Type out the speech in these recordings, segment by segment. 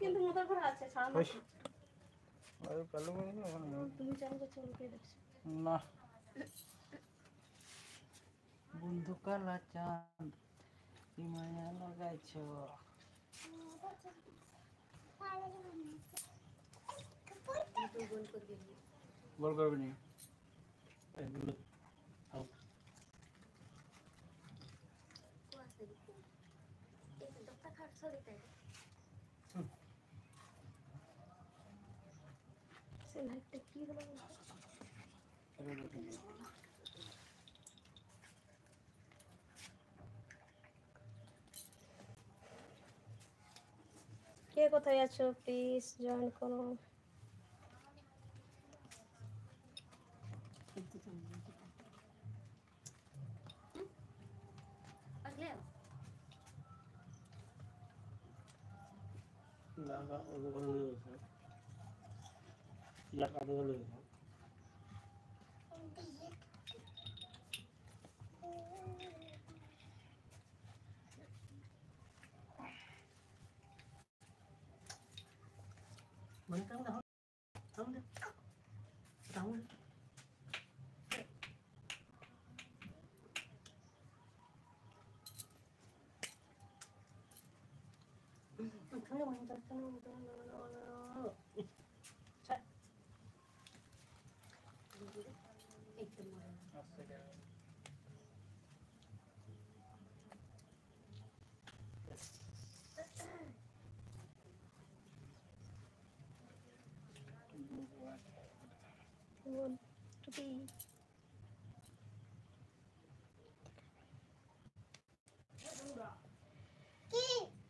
কিন্তু মোটর ঘর আছে ছাড়ো আর কালো তুমি চাও তো চলকে দেখছো না বন্ধু কালা চাঁদ কি মায়া লাগাইছো বল করবি বল করবি 下げてる。うん。それ、なんて、黄色の。それ、なんて。কে কোথায় আছো please ¿eh? la va la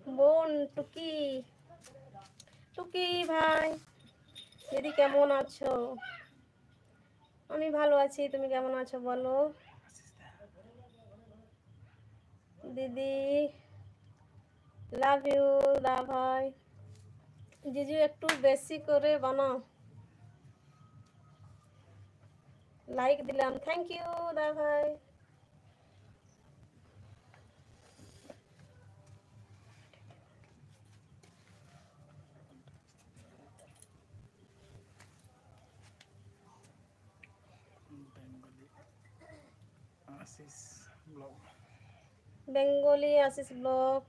want to be. Born টুকি ভাই দিদি কেমন আছো আমি ভালো আছি তুমি কেমন আছো বলো দিদি লাভ ইউ দা ভাই জিজু একটু বেশি করে বানাও লাইক দিলাম থ্যাংক ইউ দা ভাই Ashis blog Bengali Ashis blog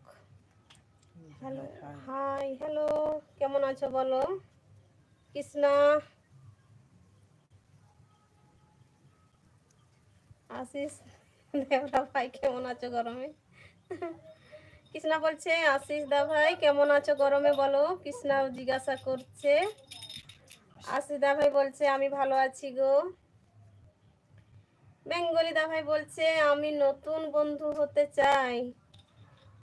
hello hi hello কেমন আছো বলো কৃষ্ণা আশিস দেবরা ভাই কেমন আছো গরমে কৃষ্ণা বলছে আশিস দা ভাই কেমন আছো গরমে বলো কৃষ্ণা জিজ্ঞাসা করছে আশিস দা ভাই বলছে আমি ভালো আছি গো বেঙ্গলি দাভাই বলছে আমি নতুন বন্ধু হতে চাই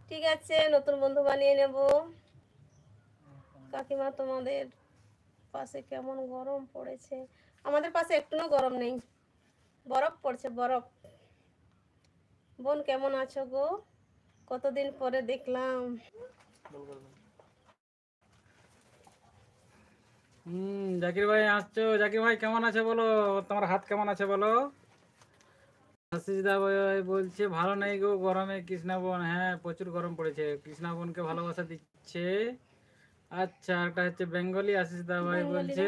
ঠিক আছে নতুন বন্ধু বানিয়ে নেব কাকিমা তোমাদের পাশে কেমন গরম পড়েছে আমাদের পাশে একটুও গরম নেই বরফ পড়ছে বরফ বোন কেমন আছো গো কতদিন পরে দেখলাম হুম জাকির ভাই আসছো জাকির ভাই কেমন আছে বলো তোমার হাত কেমন আছে বলো আশিসদা বলছে ভালো নাই গো গরমে কৃষ্ণাবন হ্যাঁ প্রচুর গরম পড়েছে কৃষ্ণাবনকে ভালোবাসা দিচ্ছে আচ্ছা একটা হচ্ছে বেঙ্গলি আশিসদা ভাই বলছে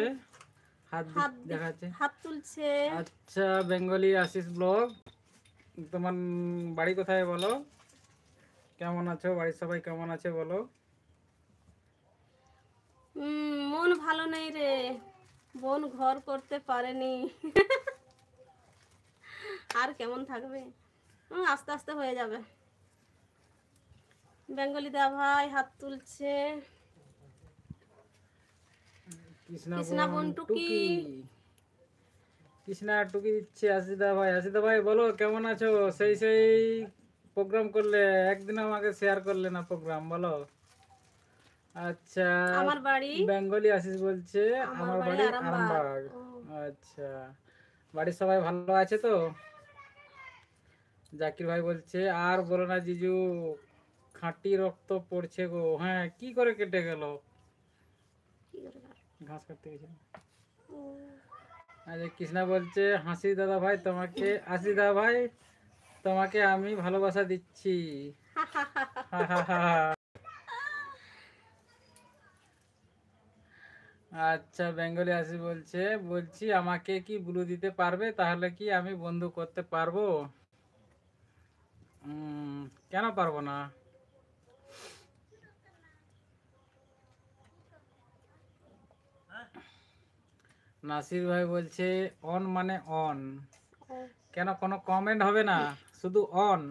হাত দেখাচ্ছে হাত তুলছে আচ্ছা বেঙ্গলি আশিস ব্লগ তোমার বাড়ি কোথায় বলো কেমন আছো বাড়ির সবাই কেমন আছে বলো মন ভালো নেই রে বোন ঘর করতে পারেনি আর কেমন থাকবে আস্তে আস্তে হয়ে যাবে বেঙ্গলি দা ভাই হাত তুলছে সেই সেই প্রোগ্রাম করলে একদিন আমাকে শেয়ার করলে না প্রোগ্রাম বলো আচ্ছা আমার বাড়ি বেঙ্গলি আশিস বলছে আমার বাড়ি আরামবাগ আচ্ছা বাড়ির সবাই ভালো আছে তো জাকির ভাই বলছে আর বলো না জিজু খাঁটি রক্ত পড়ছে গো হ্যাঁ কি করে কেটে গেল ঘাস কাটতে গেছিলাম আচ্ছা কৃষ্ণা বলছে হাসি দাদা ভাই তোমাকে হাসি দাদা ভাই তোমাকে আমি ভালোবাসা দিচ্ছি আচ্ছা বেঙ্গলি আসি বলছে বলছি আমাকে কি ব্লু দিতে পারবে তাহলে কি আমি বন্ধু করতে পারবো কেন পারবো না নাসির ভাই বলছে অন মানে অন কেন কোনো কমেন্ট হবে না শুধু অন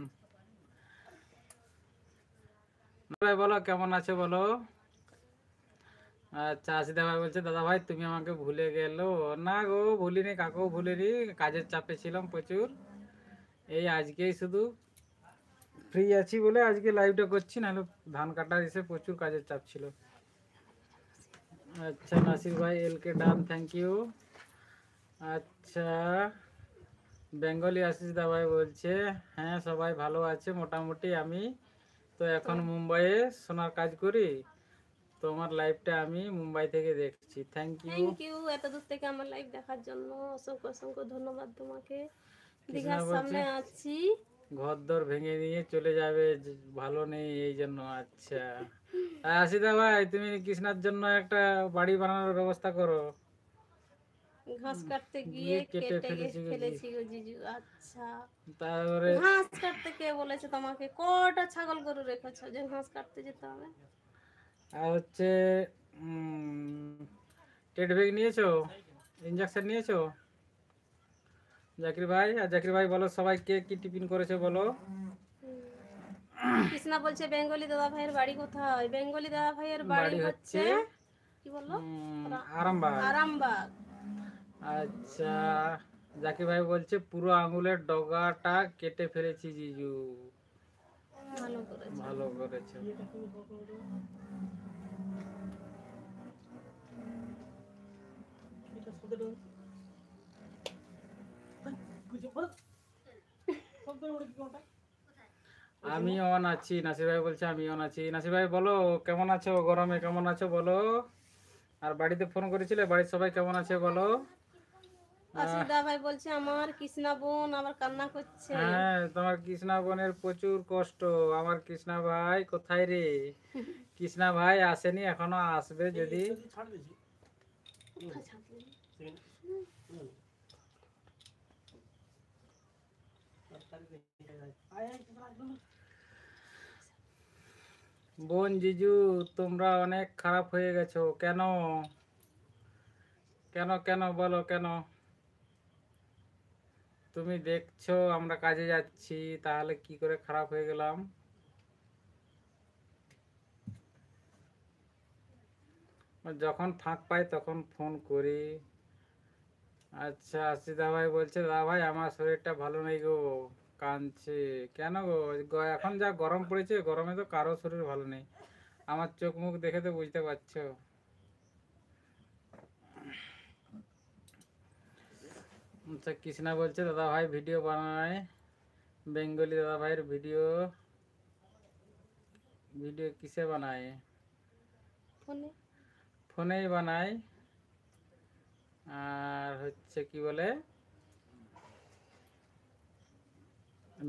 ভাই বলো কেমন আছো বলো আচ্ছা আসিদা ভাই বলছে দাদা ভাই তুমি আমাকে ভুলে গেল না গো ভুলিনি কাকেও ভুলিনি কাজের চাপে ছিলাম প্রচুর এই আজকেই শুধু ফ্রি আছি বলে আজকে লাইভটা করছি হলে ধান কাটার এসে প্রচুর কাজের চাপ ছিল আচ্ছা নাসির ভাই এল কে ডান থ্যাংক ইউ আচ্ছা বেঙ্গলি আশিস দা ভাই বলছে হ্যাঁ সবাই ভালো আছে মোটামুটি আমি তো এখন মুম্বাইয়ে সোনার কাজ করি তোমার লাইভটা আমি মুম্বাই থেকে দেখছি থ্যাংক ইউ থ্যাংক ইউ এত দূর থেকে আমার লাইভ দেখার জন্য অসংখ্য অসংখ্য ধন্যবাদ তোমাকে দীঘার সামনে আছি ঘর দর ভেঙে নিয়ে চলে যাবে ভালো নেই এই জন্য আচ্ছা আসিদা ভাই তুমি কৃষ্ণার জন্য একটা বাড়ি বানানোর ব্যবস্থা করো ঘাস কাটতে গিয়ে কেটে আচ্ছা তারপরে কাটতে কে বলেছে তোমাকে কটা ছাগল গরু যে ঘাস কাটতে যেতে হবে আর হচ্ছে টেট ব্যাগ নিয়েছো ইনজেকশন নিয়েছো জাকির ভাই আর জাকির ভাই বলো কে কি টিফিন করেছে বলো কৃষ্ণা বলছে বেঙ্গলি দাদা ভাইয়ের বাড়ি কোথায় বেঙ্গলি দাদা ভাইয়ের বাড়ি হচ্ছে কি বললো আরামবাগ আরামবাগ আচ্ছা জাকির ভাই বলছে পুরো আঙুলের ডগাটা কেটে ফেলেছি জিজু ভালো করেছে ভালো করেছে আমি অন আছি নাসির ভাই বলছে আমি অন আছি নাসির ভাই বলো কেমন আছো গরমে কেমন আছো বলো আর বাড়িতে ফোন করেছিলে বাড়ির সবাই কেমন আছে বলো ভাই বলছে আমার বোন হ্যাঁ তোমার কৃষ্ণা বোনের প্রচুর কষ্ট আমার কৃষ্ণা ভাই কোথায় রে কৃষ্ণা ভাই আসেনি এখনো আসবে যদি বোন জিজু তোমরা অনেক খারাপ হয়ে গেছো কেন কেন কেন বলো কেন তুমি দেখছো আমরা কাজে যাচ্ছি তাহলে কি করে খারাপ হয়ে গেলাম যখন ফাঁক পাই তখন ফোন করি আচ্ছা আশিদা ভাই বলছে দাদা ভাই আমার শরীরটা ভালো নেই গো কাঁদছে কেন গো এখন যা গরম পড়েছে গরমে তো কারো শরীর ভালো নেই আমার চোখ মুখ দেখে তো বুঝতে পারছো আচ্ছা কৃষ্ণা বলছে দাদা ভাই ভিডিও বানায় বেঙ্গলি দাদা ভাইয়ের ভিডিও ভিডিও কিসে বানায় ফোনে ফোনেই বানায় আর হচ্ছে কি বলে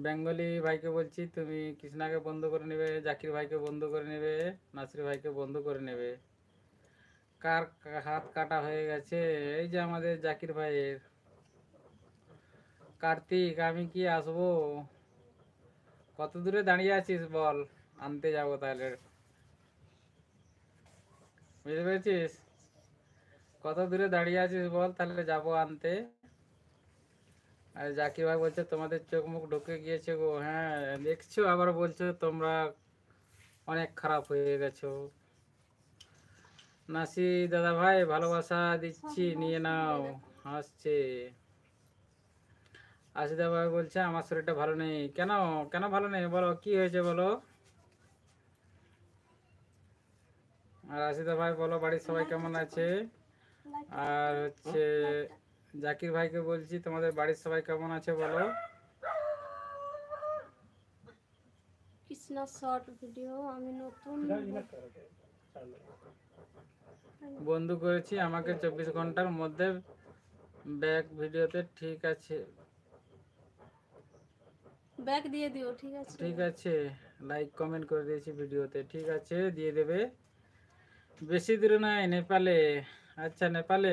বেঙ্গলি ভাইকে বলছি তুমি কৃষ্ণাকে বন্ধ করে নেবে জাকির ভাইকে বন্ধ করে নেবে নাসির ভাইকে বন্ধ করে নেবে কার হাত কাটা হয়ে গেছে এই যে আমাদের জাকির ভাইয়ের কার্তিক আমি কি আসব কত দূরে দাঁড়িয়ে আছিস বল আনতে যাব তাহলে বুঝতে পেরেছিস কত দূরে দাঁড়িয়ে আছিস বল তাহলে যাব আনতে আর জাকির ভাই বলছে তোমাদের চোখ মুখ ঢুকে গিয়েছে গো হ্যাঁ দেখছো আবার বলছো তোমরা অনেক খারাপ হয়ে গেছো নাসি দাদা ভাই ভালোবাসা দিচ্ছি নিয়ে নাও হাসছে আসিদা ভাই বলছে আমার শরীরটা ভালো নেই কেন কেন ভালো নেই বলো কি হয়েছে বলো আর আসিদা ভাই বলো বাড়ির সবাই কেমন আছে আর হচ্ছে জাকির ভাইকে বলছি তোমাদের বাড়ির সবাই কেমন আছে বলো কৃষ্ণা শর্ট ভিডিও আমি নতুন বন্ধু করেছি আমাকে চব্বিশ ঘন্টার মধ্যে ব্যাক ভিডিওতে ঠিক আছে ব্যাক দিয়ে দিও ঠিক আছে ঠিক আছে লাইক কমেন্ট করে দিয়েছি ভিডিওতে ঠিক আছে দিয়ে দেবে বেশি দূরে নাই নেপালে আচ্ছা নেপালে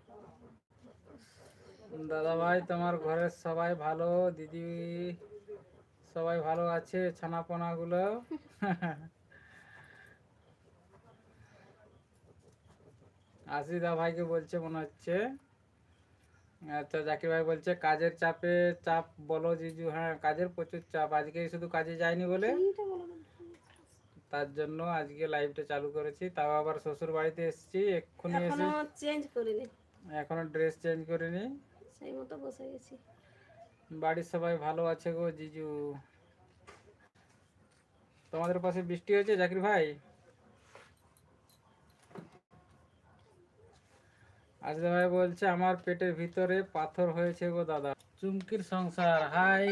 দাদা ভাই তোমার ঘরের সবাই ভালো দিদি সবাই ভালো আছে ছানাপোনাগুলো আশিদা ভাইকে বলছে মনে হচ্ছে আচ্ছা জাকির ভাই বলছে কাজের চাপে চাপ বলো জিজু হ্যাঁ কাজের প্রচুর চাপ আজকে শুধু কাজে যায়নি বলে তার জন্য আজকে লাইভটা চালু করেছি তাও আবার শ্বশুর বাড়িতে এসেছি এক্ষুনি এসে চেঞ্জ করিনি এখনো ড্রেস চেঞ্জ করিনি সেই মতো বসে গেছি বাড়ির সবাই ভালো আছে গো জিজু তোমাদের পাশে বৃষ্টি হয়েছে জাকির ভাই আজদা ভাই বলছে আমার পেটের ভিতরে পাথর হয়েছে গো দাদা চুমকির সংসার হাই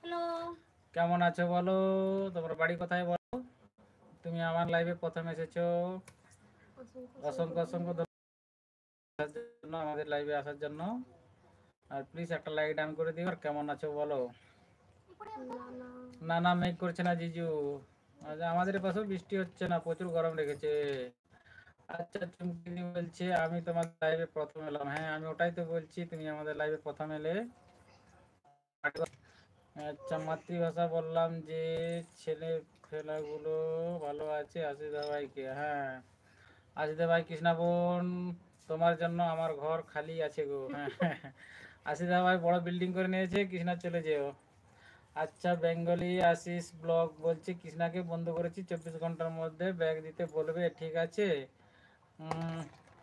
হ্যালো কেমন আছো বলো তোমার বাড়ি কোথায় বলো তুমি আমার লাইভে প্রথম এসেছো অসংখ্য অসংখ্য ধন্যবাদ আমাদের লাইভে আসার জন্য আর প্লিজ একটা লাইক ডান করে দিও আর কেমন আছো বলো না না মেঘ করছে না জিজু আচ্ছা আমাদের পাশেও বৃষ্টি হচ্ছে না প্রচুর গরম রেখেছে আচ্ছা চুমকিনি বলছে আমি তোমার লাইভে প্রথম এলাম হ্যাঁ আমি ওটাই তো বলছি তুমি আমাদের লাইভে প্রথম এলে আচ্ছা মাতৃভাষা বললাম যে ছেলে ফেলাগুলো ভালো আছে আশিদা ভাইকে হ্যাঁ আশিদা ভাই কৃষ্ণা বোন তোমার জন্য আমার ঘর খালি আছে গো হ্যাঁ, হ্যাঁ, হ্যাঁ। আশিদা ভাই বড় বিল্ডিং করে নিয়েছে কৃষ্ণা চলে যেও আচ্ছা বেঙ্গলি আশিস ব্লক বলছি কৃষ্ণাকে বন্ধ করেছি চব্বিশ ঘন্টার মধ্যে ব্যাগ দিতে বলবে ঠিক আছে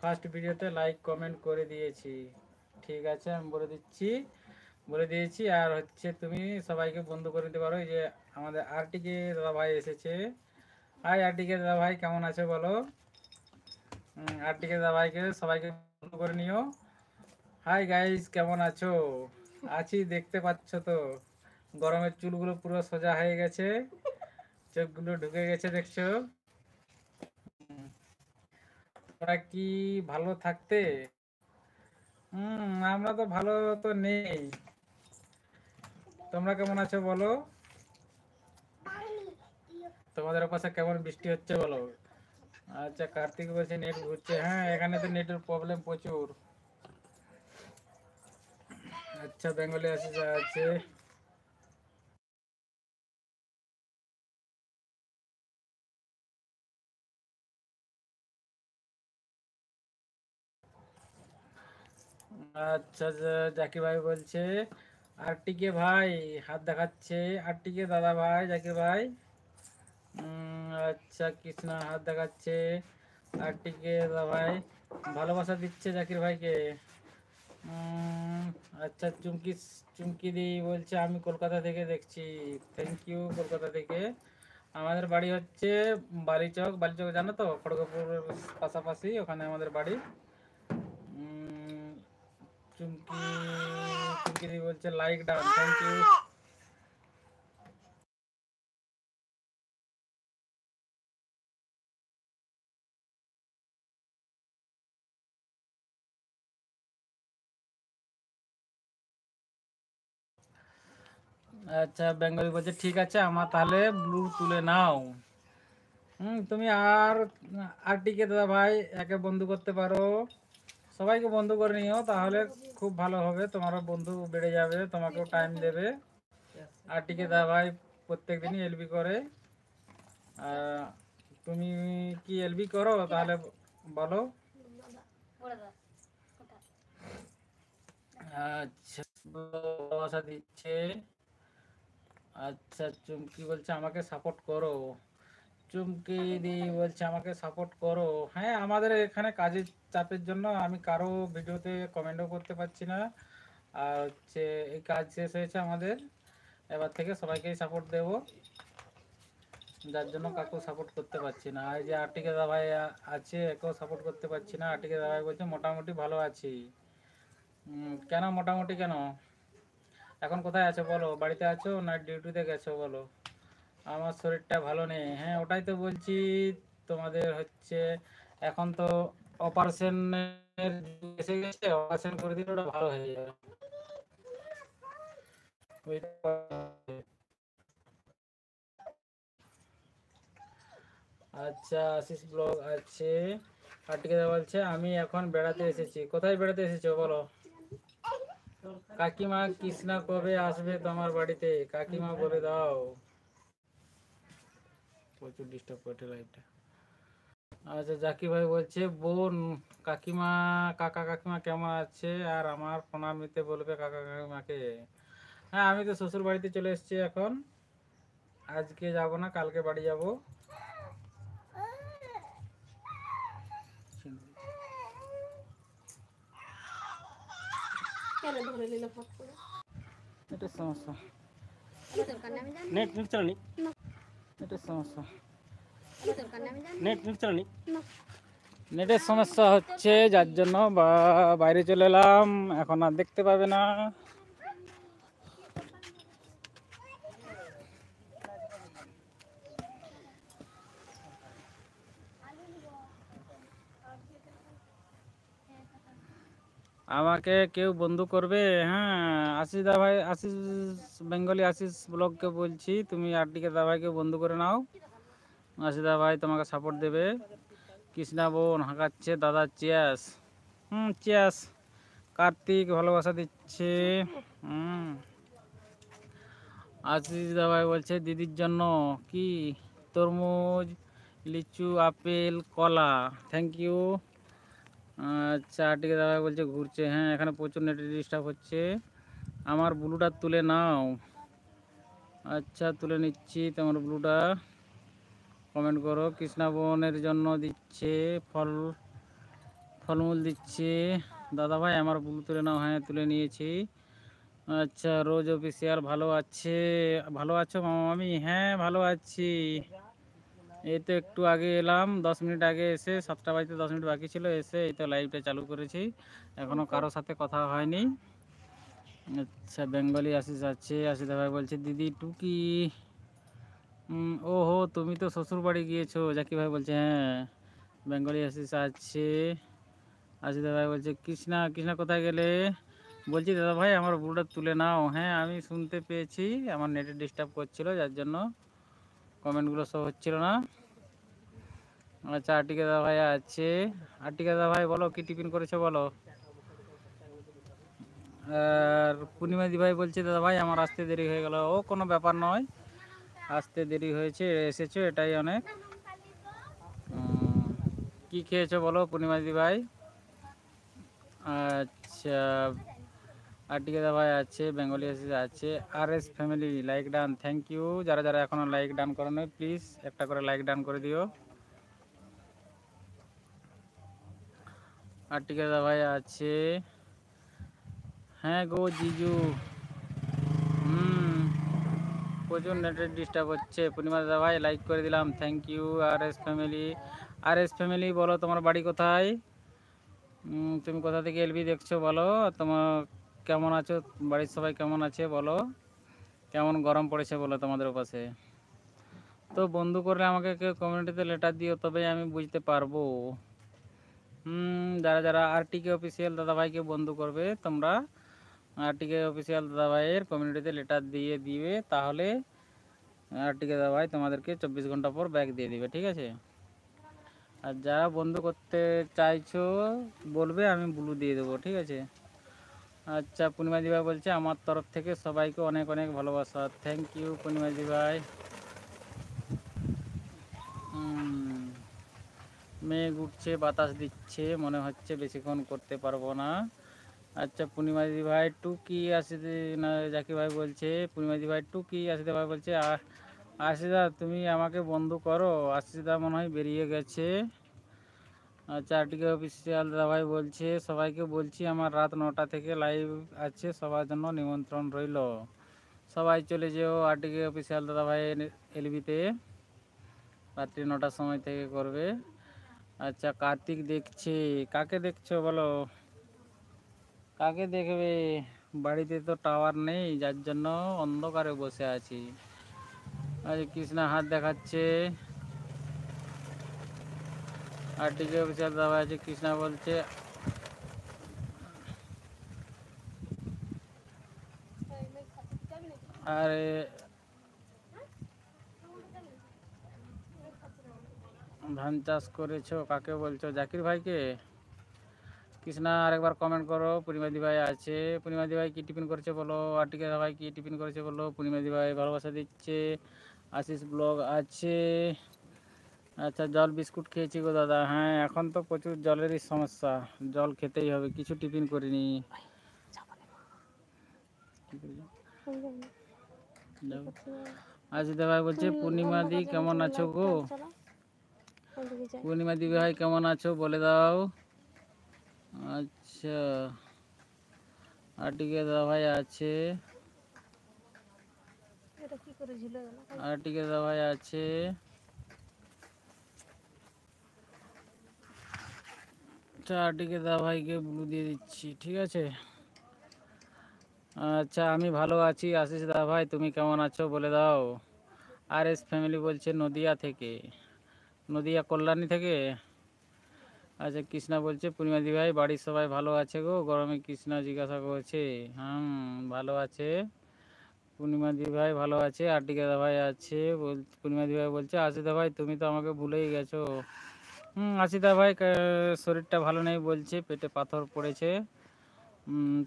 ফার্স্ট ভিডিওতে লাইক কমেন্ট করে দিয়েছি ঠিক আছে আমি বলে দিচ্ছি বলে দিয়েছি আর হচ্ছে তুমি সবাইকে বন্ধ করে দিতে পারো যে আমাদের আরটিকে দাদা ভাই এসেছে আর আরটিকে দাদা ভাই কেমন আছে বলো আরটিকে দাদা ভাইকে সবাইকে বন্ধ করে নিও হাই গাইস কেমন আছো আছি দেখতে পাচ্ছ তো গরমের চুলগুলো পুরো সোজা হয়ে গেছে চোখগুলো ঢুকে গেছে দেখছো তোমরা কি ভালো থাকতে হুম আমরা তো ভালো তো নেই তোমরা কেমন আছো বলো তোমাদের পাশে কেমন বৃষ্টি হচ্ছে বলো আচ্ছা কার্তিক বলছে নেট ঘুরছে হ্যাঁ এখানে তো নেটের প্রবলেম প্রচুর আচ্ছা বেঙ্গলি আছে যা আছে আচ্ছা জাকির ভাই বলছে আর টিকে ভাই হাত দেখাচ্ছে আর টিকে দাদা ভাই জাকির ভাই আচ্ছা কৃষ্ণা হাত দেখাচ্ছে আর টিকে দাদা ভাই ভালোবাসা দিচ্ছে জাকির ভাইকে আচ্ছা চুমকি চুমকিদি বলছে আমি কলকাতা থেকে দেখছি থ্যাংক ইউ কলকাতা থেকে আমাদের বাড়ি হচ্ছে বালিচক বালিচক জানো তো খড়গপুরের পাশাপাশি ওখানে আমাদের বাড়ি চুমকি চুমকিদি বলছে লাইক ডাউন থ্যাংক ইউ আচ্ছা বেঙ্গলি বলছে ঠিক আছে আমার তাহলে ব্লু তুলে নাও হুম তুমি আর আর টিকে দাদা ভাই একে বন্ধু করতে পারো সবাইকে বন্ধু করে নিও তাহলে খুব ভালো হবে তোমারও বন্ধু বেড়ে যাবে তোমাকেও টাইম দেবে আর টিকে দাদা ভাই প্রত্যেক দিনই এলবি করে তুমি কি এলবি করো তাহলে বলো আচ্ছা দিচ্ছে আচ্ছা চুমকি বলছে আমাকে সাপোর্ট করো চুমকি দি বলছে আমাকে সাপোর্ট করো হ্যাঁ আমাদের এখানে কাজের চাপের জন্য আমি কারো ভিডিওতে কমেন্টও করতে পারছি না আর হচ্ছে এই কাজ শেষ হয়েছে আমাদের এবার থেকে সবাইকেই সাপোর্ট দেব যার জন্য কাকু সাপোর্ট করতে পারছি না এই যে আর্টিকা দাভাই আছে একেও সাপোর্ট করতে পারছি না আর্টিকা দাভাই বলছে মোটামুটি ভালো আছি কেন মোটামুটি কেন এখন কোথায় আছো বলো বাড়িতে আছো না ডিউটিতে গেছো বলো আমার শরীরটা ভালো নেই হ্যাঁ ওটাই তো বলছি তোমাদের হচ্ছে এখন তো অপারেশনের এসে গেছে অপারেশন করে দিলে ওটা ভালো হয়ে যাবে আচ্ছা আশিস ব্লগ আছে আটকে বলছে আমি এখন বেড়াতে এসেছি কোথায় বেড়াতে এসেছো বলো কাকিমা কৃষ্ণা কবে আসবে তোমার বাড়িতে কাকিমা বলে দাও প্রচুর ডিস্টার্ব করছে আচ্ছা জাকি ভাই বলছে বোন কাকিমা কাকা কাকিমা কেমন আছে আর আমার নিতে বলবে কাকা কাকিমাকে হ্যাঁ আমি তো শ্বশুর বাড়িতে চলে এসেছি এখন আজকে যাব না কালকে বাড়ি যাব এটা সমস্যা নেট সমস্যা নেট নেটের সমস্যা হচ্ছে যার জন্য বাইরে চলে এলাম এখন আর দেখতে পাবে না আমাকে কেউ বন্ধু করবে হ্যাঁ আশিস দা ভাই আশিস বেঙ্গলি আশিস ব্লগকে বলছি তুমি আরটিকে দা ভাইকে বন্ধু করে নাও আশিস দা ভাই তোমাকে সাপোর্ট দেবে কৃষ্ণা বোন হাঁকাচ্ছে দাদা চেয়াস হুম চেয়াস কার্তিক ভালোবাসা দিচ্ছে হুম আশিস দা ভাই বলছে দিদির জন্য কি তরমুজ লিচু আপেল কলা থ্যাংক ইউ চারটিকে দাদা বলছে ঘুরছে হ্যাঁ এখানে প্রচুর নেটের ডিস্টার্ব হচ্ছে আমার ব্লুটা তুলে নাও আচ্ছা তুলে নিচ্ছি তোমার ব্লুটা কমেন্ট করো কৃষ্ণাবনের জন্য দিচ্ছে ফল ফলমূল দিচ্ছে দাদা ভাই আমার ব্লু তুলে নাও হ্যাঁ তুলে নিয়েছি আচ্ছা রোজ অফিসিয়াল ভালো আছে ভালো আছো মামা আমি হ্যাঁ ভালো আছি এই তো একটু আগে এলাম দশ মিনিট আগে এসে সাতটা বাজতে দশ মিনিট বাকি ছিল এসে এই তো লাইভটা চালু করেছি এখনও কারো সাথে কথা হয়নি আচ্ছা বেঙ্গলি আসিস আছে আশিস ভাই বলছে দিদি টুকি হো তুমি তো শ্বশুর বাড়ি গিয়েছো জাকি ভাই বলছে হ্যাঁ বেঙ্গলি আসিস আছে আশিস ভাই বলছে কৃষ্ণা কৃষ্ণা কোথায় গেলে বলছি দাদা ভাই আমার বুড়োটা তুলে নাও হ্যাঁ আমি শুনতে পেয়েছি আমার নেটে ডিস্টার্ব করছিল যার জন্য কমেন্টগুলো সব হচ্ছিল না আচ্ছা আর্টিকা দা ভাই আছে আর্টিকা দা ভাই বলো কি টিফিন করেছো বলো আর পূর্ণিমাদি ভাই বলছে দাদা ভাই আমার আসতে দেরি হয়ে গেল ও কোনো ব্যাপার নয় আসতে দেরি হয়েছে এসেছো এটাই অনেক কি খেয়েছো বলো পূর্ণিমাদি ভাই আচ্ছা আরটিকে ভাই আছে বেঙ্গলি এসিস আছে R S family like done thank you যারা যারা এখনও লাইক ডান করে নাই প্লিজ একটা করে লাইক ডান করে দিও আরটিকে ভাই আছে হ্যাঁ গো জিজু হুম প্রচুর নেটের ডিস্টার্ব হচ্ছে পূর্ণিমা দাদা ভাই লাইক করে দিলাম thank you R S family R S family বলো তোমার বাড়ি কোথায় তুমি কোথা থেকে এলবি দেখছো বলো তোমার কেমন আছো বাড়ির সবাই কেমন আছে বলো কেমন গরম পড়েছে বলো তোমাদের পাশে তো বন্ধু করলে আমাকে কেউ কমিউনিটিতে লেটার দিও তবে আমি বুঝতে পারবো যারা যারা আরটিকে অফিসিয়াল দাদাভাইকে বন্ধু করবে তোমরা আরটিকে অফিসিয়াল দাদাভাইয়ের কমিউনিটিতে লেটার দিয়ে দিবে তাহলে আরটিকে দাদাভাই তোমাদেরকে চব্বিশ ঘন্টা পর ব্যাগ দিয়ে দিবে ঠিক আছে আর যারা বন্ধু করতে চাইছো বলবে আমি ব্লু দিয়ে দেবো ঠিক আছে আচ্ছা পূর্ণিমা ভাই বলছে আমার তরফ থেকে সবাইকে অনেক অনেক ভালোবাসা থ্যাংক ইউ পূর্ণিমাদি ভাই মেঘ উঠছে বাতাস দিচ্ছে মনে হচ্ছে বেশিক্ষণ করতে পারবো না আচ্ছা পূর্ণিমা ভাই টুকি আসিতে না জাকি ভাই বলছে পূর্ণিমাদি ভাই টুকি আসিতে ভাই বলছে আশিদা তুমি আমাকে বন্ধু করো আশিদা মনে হয় বেরিয়ে গেছে চারটিকে অফিসিয়াল দাবাই বলছে সবাইকে বলছি আমার রাত নটা থেকে লাইভ আছে সবার জন্য নিমন্ত্রণ রইল সবাই চলে যেও আরটিকে অফিসিয়াল দাদা এলবিতে রাত্রি নটার সময় থেকে করবে আচ্ছা কার্তিক দেখছে কাকে দেখছো বলো কাকে দেখবে বাড়িতে তো টাওয়ার নেই যার জন্য অন্ধকারে বসে আছি আচ্ছা কৃষ্ণা হাত দেখাচ্ছে আর ডিজে অফিসার দেওয়া আছে কৃষ্ণা বলছে আরে ধান চাষ করেছো কাকে বলছো জাকির ভাইকে কৃষ্ণা আরেকবার কমেন্ট করো পূর্ণিমাদি ভাই আছে পূর্ণিমাদি ভাই কী টিফিন করেছে বলো আর্টিকা ভাই কী টিফিন করেছে বলো পূর্ণিমাদি ভাই ভালোবাসা দিচ্ছে আশিস ব্লগ আছে আচ্ছা জল বিস্কুট খেয়েছি গো দাদা হ্যাঁ এখন তো প্রচুর জলেরই সমস্যা জল খেতেই হবে কিছু টিফিন করিনি আচ্ছা ভাই বলছে পূর্ণিমা দি কেমন আছো গো হ্যাঁ, পূর্ণিমা দি ভাই কেমন আছো বলে দাও আচ্ছা আটিকে দাদা ভাই আছে আটিকে দাদা ভাই আছে চাটিকে দা ভাইকে ব্লু দিয়ে দিচ্ছি ঠিক আছে আচ্ছা আমি ভালো আছি আশিস দা ভাই তুমি কেমন আছো বলে দাও আর এস ফ্যামিলি বলছে নদিয়া থেকে নদিয়া কল্যাণী থেকে আচ্ছা কৃষ্ণা বলছে পূর্ণিমাদি ভাই বাড়ির সবাই ভালো আছে গো গরমে কৃষ্ণা জিজ্ঞাসা করছে হ্যাঁ ভালো আছে পূর্ণিমাদি ভাই ভালো আছে আর টিকা দা ভাই আছে বল পূর্ণিমাদি ভাই বলছে আশিদা ভাই তুমি তো আমাকে ভুলেই গেছো হুম আসিদা ভাই শরীরটা ভালো নেই বলছে পেটে পাথর পড়েছে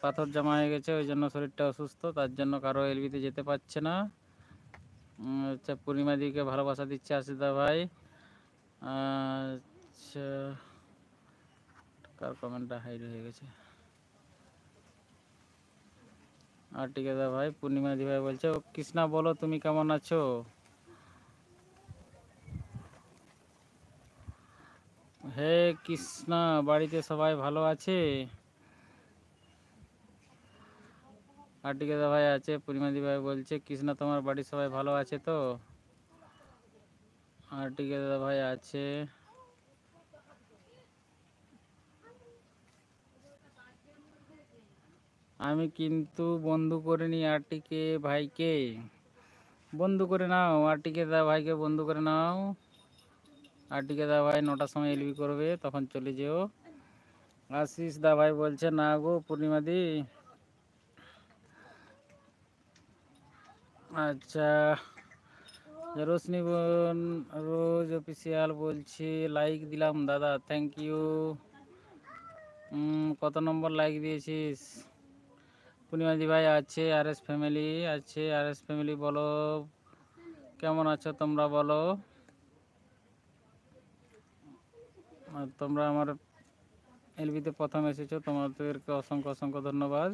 পাথর জমা হয়ে গেছে ওই জন্য শরীরটা অসুস্থ তার জন্য কারো এলবিতে যেতে পারছে না আচ্ছা পূর্ণিমা দিকে ভালোবাসা দিচ্ছে আসিদা ভাই আচ্ছা কার কমেন্টটা হাইড হয়ে গেছে আর ঠিক আছে ভাই পূর্ণিমা দি ভাই বলছে কৃষ্ণা বলো তুমি কেমন আছো হে কৃষ্ণা বাড়িতে সবাই ভালো আছে আটিকেদা ভাই আছে পূর্ণিমাদি ভাই বলছে কৃষ্ণা তোমার বাড়ির সবাই ভালো আছে তো আটিকেদা ভাই আছে আমি কিন্তু বন্ধু করে নি আটিকে ভাইকে বন্ধু করে নাও আটিকেদা ভাইকে বন্ধু করে নাও আর আর্টিকা দা ভাই নটার সময় এলবি করবে তখন চলে যেও আশিস দা ভাই বলছে না গো পূর্ণিমাদি আচ্ছা রোশনি বোন রোজ অফিসিয়াল বলছি লাইক দিলাম দাদা থ্যাংক ইউ কত নম্বর লাইক দিয়েছিস পূর্ণিমাদি ভাই আছে আর এস ফ্যামিলি আছে আর এস ফ্যামিলি বলো কেমন আছো তোমরা বলো তোমরা আমার এলবিতে প্রথম এসেছো তোমাদেরকে অসংখ্য অসংখ্য ধন্যবাদ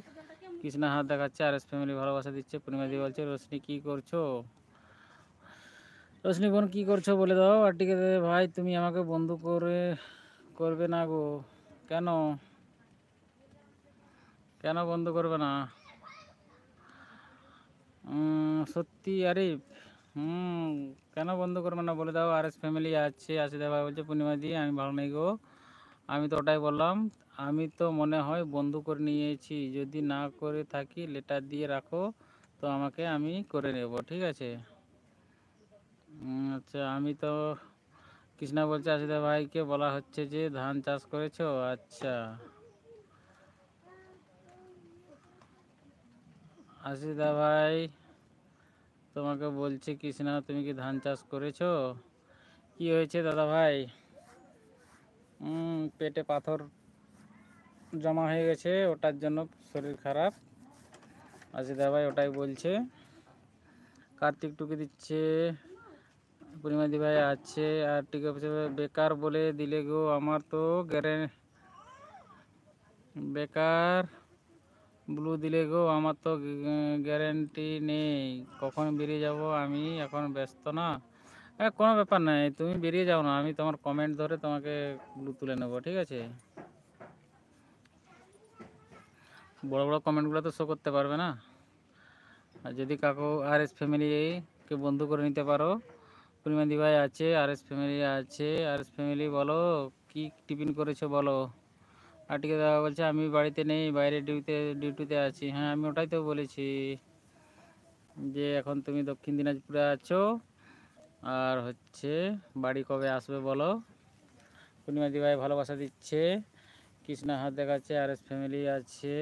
কৃষ্ণা হাত দেখাচ্ছে আর এস ফ্যামিলি ভালোবাসা দিচ্ছে পূর্ণিমাদি বলছে রোশনি কী করছো রোশনি বোন কী করছো বলে দাও আর ঠিক আছে ভাই তুমি আমাকে বন্ধু করে করবে না গো কেন কেন বন্ধু করবে না সত্যি আরিফ হুম কেন বন্ধ করবে না বলে দাও আর এস ফ্যামিলি আছে আশিদা ভাই বলছে পূর্ণিমা দি আমি ভালো নেই গো আমি তো ওটাই বললাম আমি তো মনে হয় বন্ধু করে নিয়েছি যদি না করে থাকি লেটার দিয়ে রাখো তো আমাকে আমি করে নেব ঠিক আছে আচ্ছা আমি তো কৃষ্ণা বলছে আশিদা ভাইকে বলা হচ্ছে যে ধান চাষ করেছো আচ্ছা আশিদা ভাই তোমাকে বলছে কৃষ্ণা তুমি কি ধান চাষ করেছো কি হয়েছে দাদা ভাই পেটে পাথর জমা হয়ে গেছে ওটার জন্য শরীর খারাপ আছে আচ্ছা দাদা ভাই ওটাই বলছে কার্তিক টুকে দিচ্ছে পূর্ণিমাদি ভাই আছে আর টিকে বেকার বলে দিলে গো আমার তো গ্যারে বেকার ব্লু দিলে গো আমার তো গ্যারেন্টি নেই কখন বেরিয়ে যাব আমি এখন ব্যস্ত না হ্যাঁ কোনো ব্যাপার নাই তুমি বেরিয়ে যাও না আমি তোমার কমেন্ট ধরে তোমাকে ব্লু তুলে নেবো ঠিক আছে বড় বড় কমেন্টগুলো তো শো করতে পারবে না আর যদি কাকু আর এস ফ্যামিলিকে বন্ধু করে নিতে পারো পূর্ণিমা ভাই আছে আর এস ফ্যামিলি আছে আর এস ফ্যামিলি বলো কি টিফিন করেছো বলো আটকে দাদা বলছে আমি বাড়িতে নেই বাইরে ডিউটিতে ডিউটিতে আছি হ্যাঁ আমি ওটাই তো বলেছি যে এখন তুমি দক্ষিণ দিনাজপুরে আছো আর হচ্ছে বাড়ি কবে আসবে বলো পূর্ণিমা দিভাই ভালোবাসা দিচ্ছে কৃষ্ণা হাত দেখাচ্ছে আর এস ফ্যামিলি আছে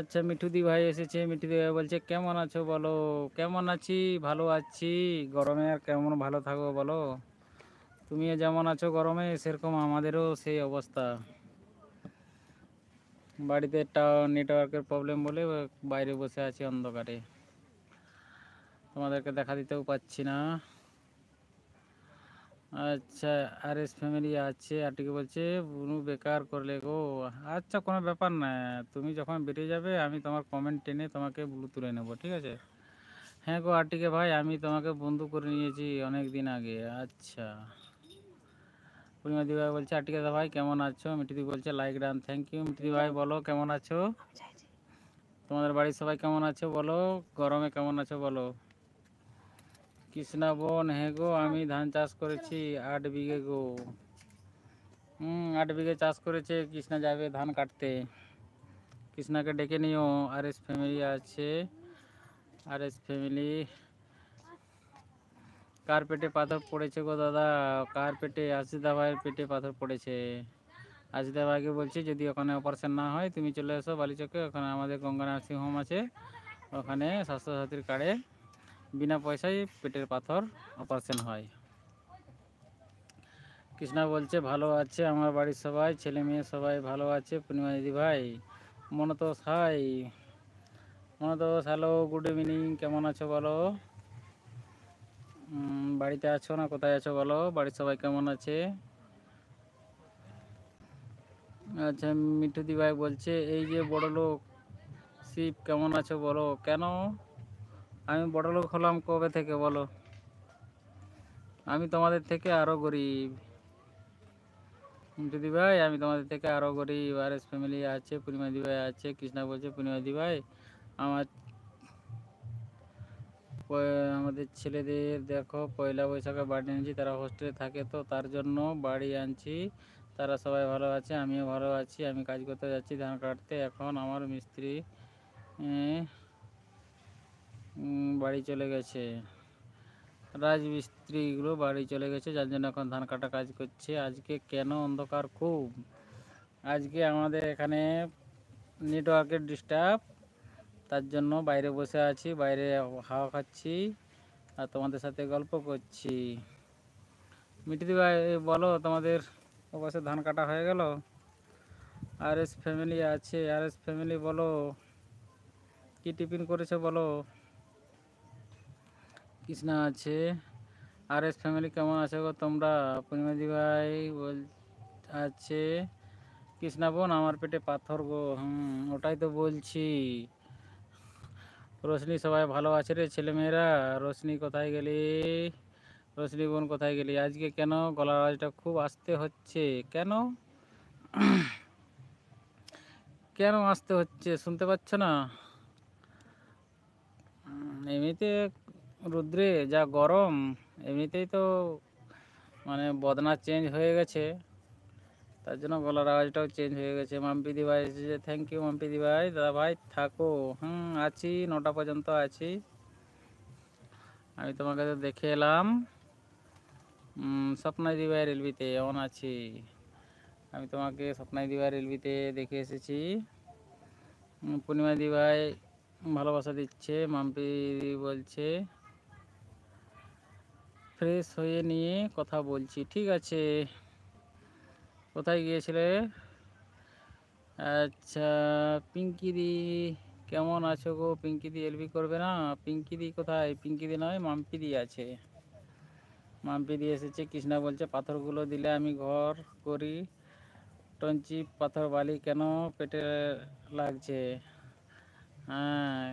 আচ্ছা মিঠু দি ভাই এসেছে মিঠু দি ভাই বলছে কেমন আছো বলো কেমন আছি ভালো আছি গরমে আর কেমন ভালো থাকবো বলো তুমিও যেমন আছো গরমে সেরকম আমাদেরও সেই অবস্থা বাড়িতে নেটওয়ার্কের প্রবলেম বলে বাইরে বসে আছি অন্ধকারে তোমাদেরকে দেখা দিতেও পাচ্ছি না আচ্ছা আর এস ফ্যামিলি আছে আটিকে বলছে বুনু বেকার করলে গো আচ্ছা কোনো ব্যাপার না তুমি যখন বেরিয়ে যাবে আমি তোমার কমেন্ট টেনে তোমাকে ব্লু তুলে নেবো ঠিক আছে হ্যাঁ গো আটিকে ভাই আমি তোমাকে বন্ধু করে নিয়েছি অনেক দিন আগে আচ্ছা পূর্ণিমা ভাই বলছে আটিকাদা ভাই কেমন আছো মিঠিদি বলছে লাইক ডান থ্যাংক ইউ মিঠিদি ভাই বলো কেমন আছো তোমাদের বাড়ির সবাই কেমন আছো বলো গরমে কেমন আছো বলো কৃষ্ণা বোন হ্যাঁ গো আমি ধান চাষ করেছি আট বিঘে গো হুম আট বিঘে চাষ করেছে কৃষ্ণা যাবে ধান কাটতে কৃষ্ণাকে ডেকে নিও আর এস ফ্যামিলি আছে আর এস ফ্যামিলি কার পেটে পাথর পড়েছে গো দাদা কার পেটে আসিদা ভাইয়ের পেটে পাথর পড়েছে আসিদা ভাইকে বলছি যদি ওখানে অপারেশন না হয় তুমি চলে এসো বালিচকে ওখানে আমাদের গঙ্গা নার্সিং হোম আছে ওখানে স্বাস্থ্যসাথীর কার্ডে বিনা পয়সায় পেটের পাথর অপারেশন হয় কৃষ্ণা বলছে ভালো আছে আমার বাড়ির সবাই ছেলে মেয়ে সবাই ভালো আছে পূর্ণিমা দিদি ভাই Montosh hi Montosh hello good evening কেমন আছো বলো বাড়িতে আছো না কোথায় আছো বলো বাড়ির সবাই কেমন আছে আচ্ছা মিঠুদি ভাই বলছে এই যে বড় লোক শিব কেমন আছো বলো কেন আমি বড় লোক হলাম কবে থেকে বলো আমি তোমাদের থেকে আরও গরিব মিঠুদি ভাই আমি তোমাদের থেকে আরও গরিব আর এস ফ্যামিলি আছে পূর্ণিমাদি ভাই আছে কৃষ্ণা বলছে পূর্ণিমাদি ভাই আমার আমাদের ছেলেদের দেখো পয়লা বৈশাখে বাড়ি আনছি তারা হোস্টেলে থাকে তো তার জন্য বাড়ি আনছি তারা সবাই ভালো আছে আমিও ভালো আছি আমি কাজ করতে যাচ্ছি ধান কাটতে এখন আমার মিস্ত্রি বাড়ি চলে গেছে রাজমিস্ত্রিগুলো বাড়ি চলে গেছে যার জন্য এখন ধান কাটা কাজ করছে আজকে কেন অন্ধকার খুব আজকে আমাদের এখানে নেটওয়ার্কের ডিস্টার্ব তার জন্য বাইরে বসে আছি বাইরে হাওয়া খাচ্ছি আর তোমাদের সাথে গল্প করছি মিটি ভাই বলো তোমাদের ও পাশে ধান কাটা হয়ে গেল আর এস ফ্যামিলি আছে আর এস ফ্যামিলি বলো কি টিফিন করেছে বলো কৃষ্ণা আছে আর এস ফ্যামিলি কেমন আছে গো তোমরা পূর্ণিমাদি ভাই বল আছে কৃষ্ণা বোন আমার পেটে পাথর গো হুম ওটাই তো বলছি রোশনি সবাই ভালো আছে রে ছেলেমেয়েরা রোশনি কোথায় গেলি রোশনি বোন কোথায় গেলি আজকে কেন গলার আওয়াজটা খুব আসতে হচ্ছে কেন কেন আসতে হচ্ছে শুনতে পাচ্ছ না এমনিতে রুদ্রে যা গরম এমনিতেই তো মানে বদনা চেঞ্জ হয়ে গেছে তার জন্য গলার আওয়াজটাও চেঞ্জ হয়ে গেছে মাম্পিদি ভাই এসেছে থ্যাংক ইউ মাম্পিদি ভাই দাদা ভাই থাকো হুম আছি নটা পর্যন্ত আছি আমি তোমার কাছে দেখে এলাম স্বপ্নাই ভাই রেলবিতে এমন আছি আমি তোমাকে স্বপ্নাই ভাই রেলবিতে দেখে এসেছি পূর্ণিমাদি ভাই ভালোবাসা দিচ্ছে মাম্পি বলছে ফ্রেশ হয়ে নিয়ে কথা বলছি ঠিক আছে কোথায় গিয়েছিলে আচ্ছা পিঙ্কিদি কেমন আছো গো পিঙ্কিদি এলবি করবে না পিঙ্কিদি কোথায় পিঙ্কিদি নয় মাম্পিদি আছে মাম্পিদি এসেছে কৃষ্ণা বলছে পাথরগুলো দিলে আমি ঘর করি টঞ্চি পাথর বালি কেন পেটে লাগছে হ্যাঁ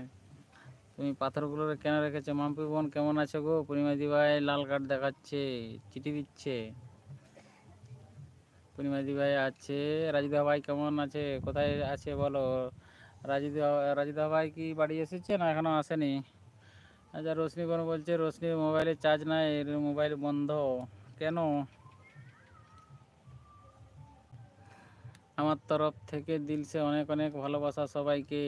তুমি পাথরগুলো কেন রেখেছো মাম্পি বোন কেমন আছো গো পূর্ণিমা দিবাই লাল কার্ড দেখাচ্ছে চিঠি দিচ্ছে পূর্ণিমাদি ভাই আছে রাজিদা ভাই কেমন আছে কোথায় আছে বলো রাজিদা রাজিদা ভাই কি বাড়ি এসেছে না এখনও আসেনি আচ্ছা রশ্মি কোনো বলছে রশ্মির মোবাইলে চার্জ নাই মোবাইল বন্ধ কেন আমার তরফ থেকে দিলছে অনেক অনেক ভালোবাসা সবাইকে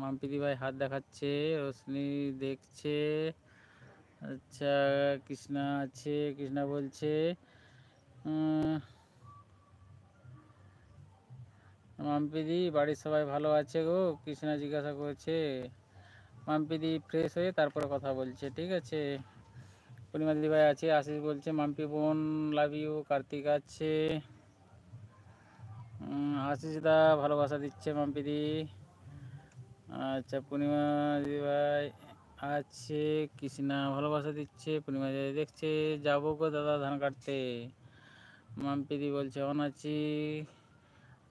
মাম্পিদি ভাই হাত দেখাচ্ছে রশ্মি দেখছে আচ্ছা কৃষ্ণা আছে কৃষ্ণা বলছে মাম্পিদি বাড়ির সবাই ভালো আছে গো কৃষ্ণা জিজ্ঞাসা করছে মাম্পিদি ফ্রেশ হয়ে তারপরে কথা বলছে ঠিক আছে পূর্ণিমাদি ভাই আছে আশিস বলছে মাম্পি বোন লাভ ইউ কার্তিক আছে আশিস দা ভালোবাসা দিচ্ছে মাম্পিদি আচ্ছা পূর্ণিমা দিদি ভাই আছে কৃষ্ণা ভালোবাসা দিচ্ছে পূর্ণিমা দিদি দেখছে যাবো গো দাদা ধান কাটতে মাম্পিদি বলছে অনাচি আছি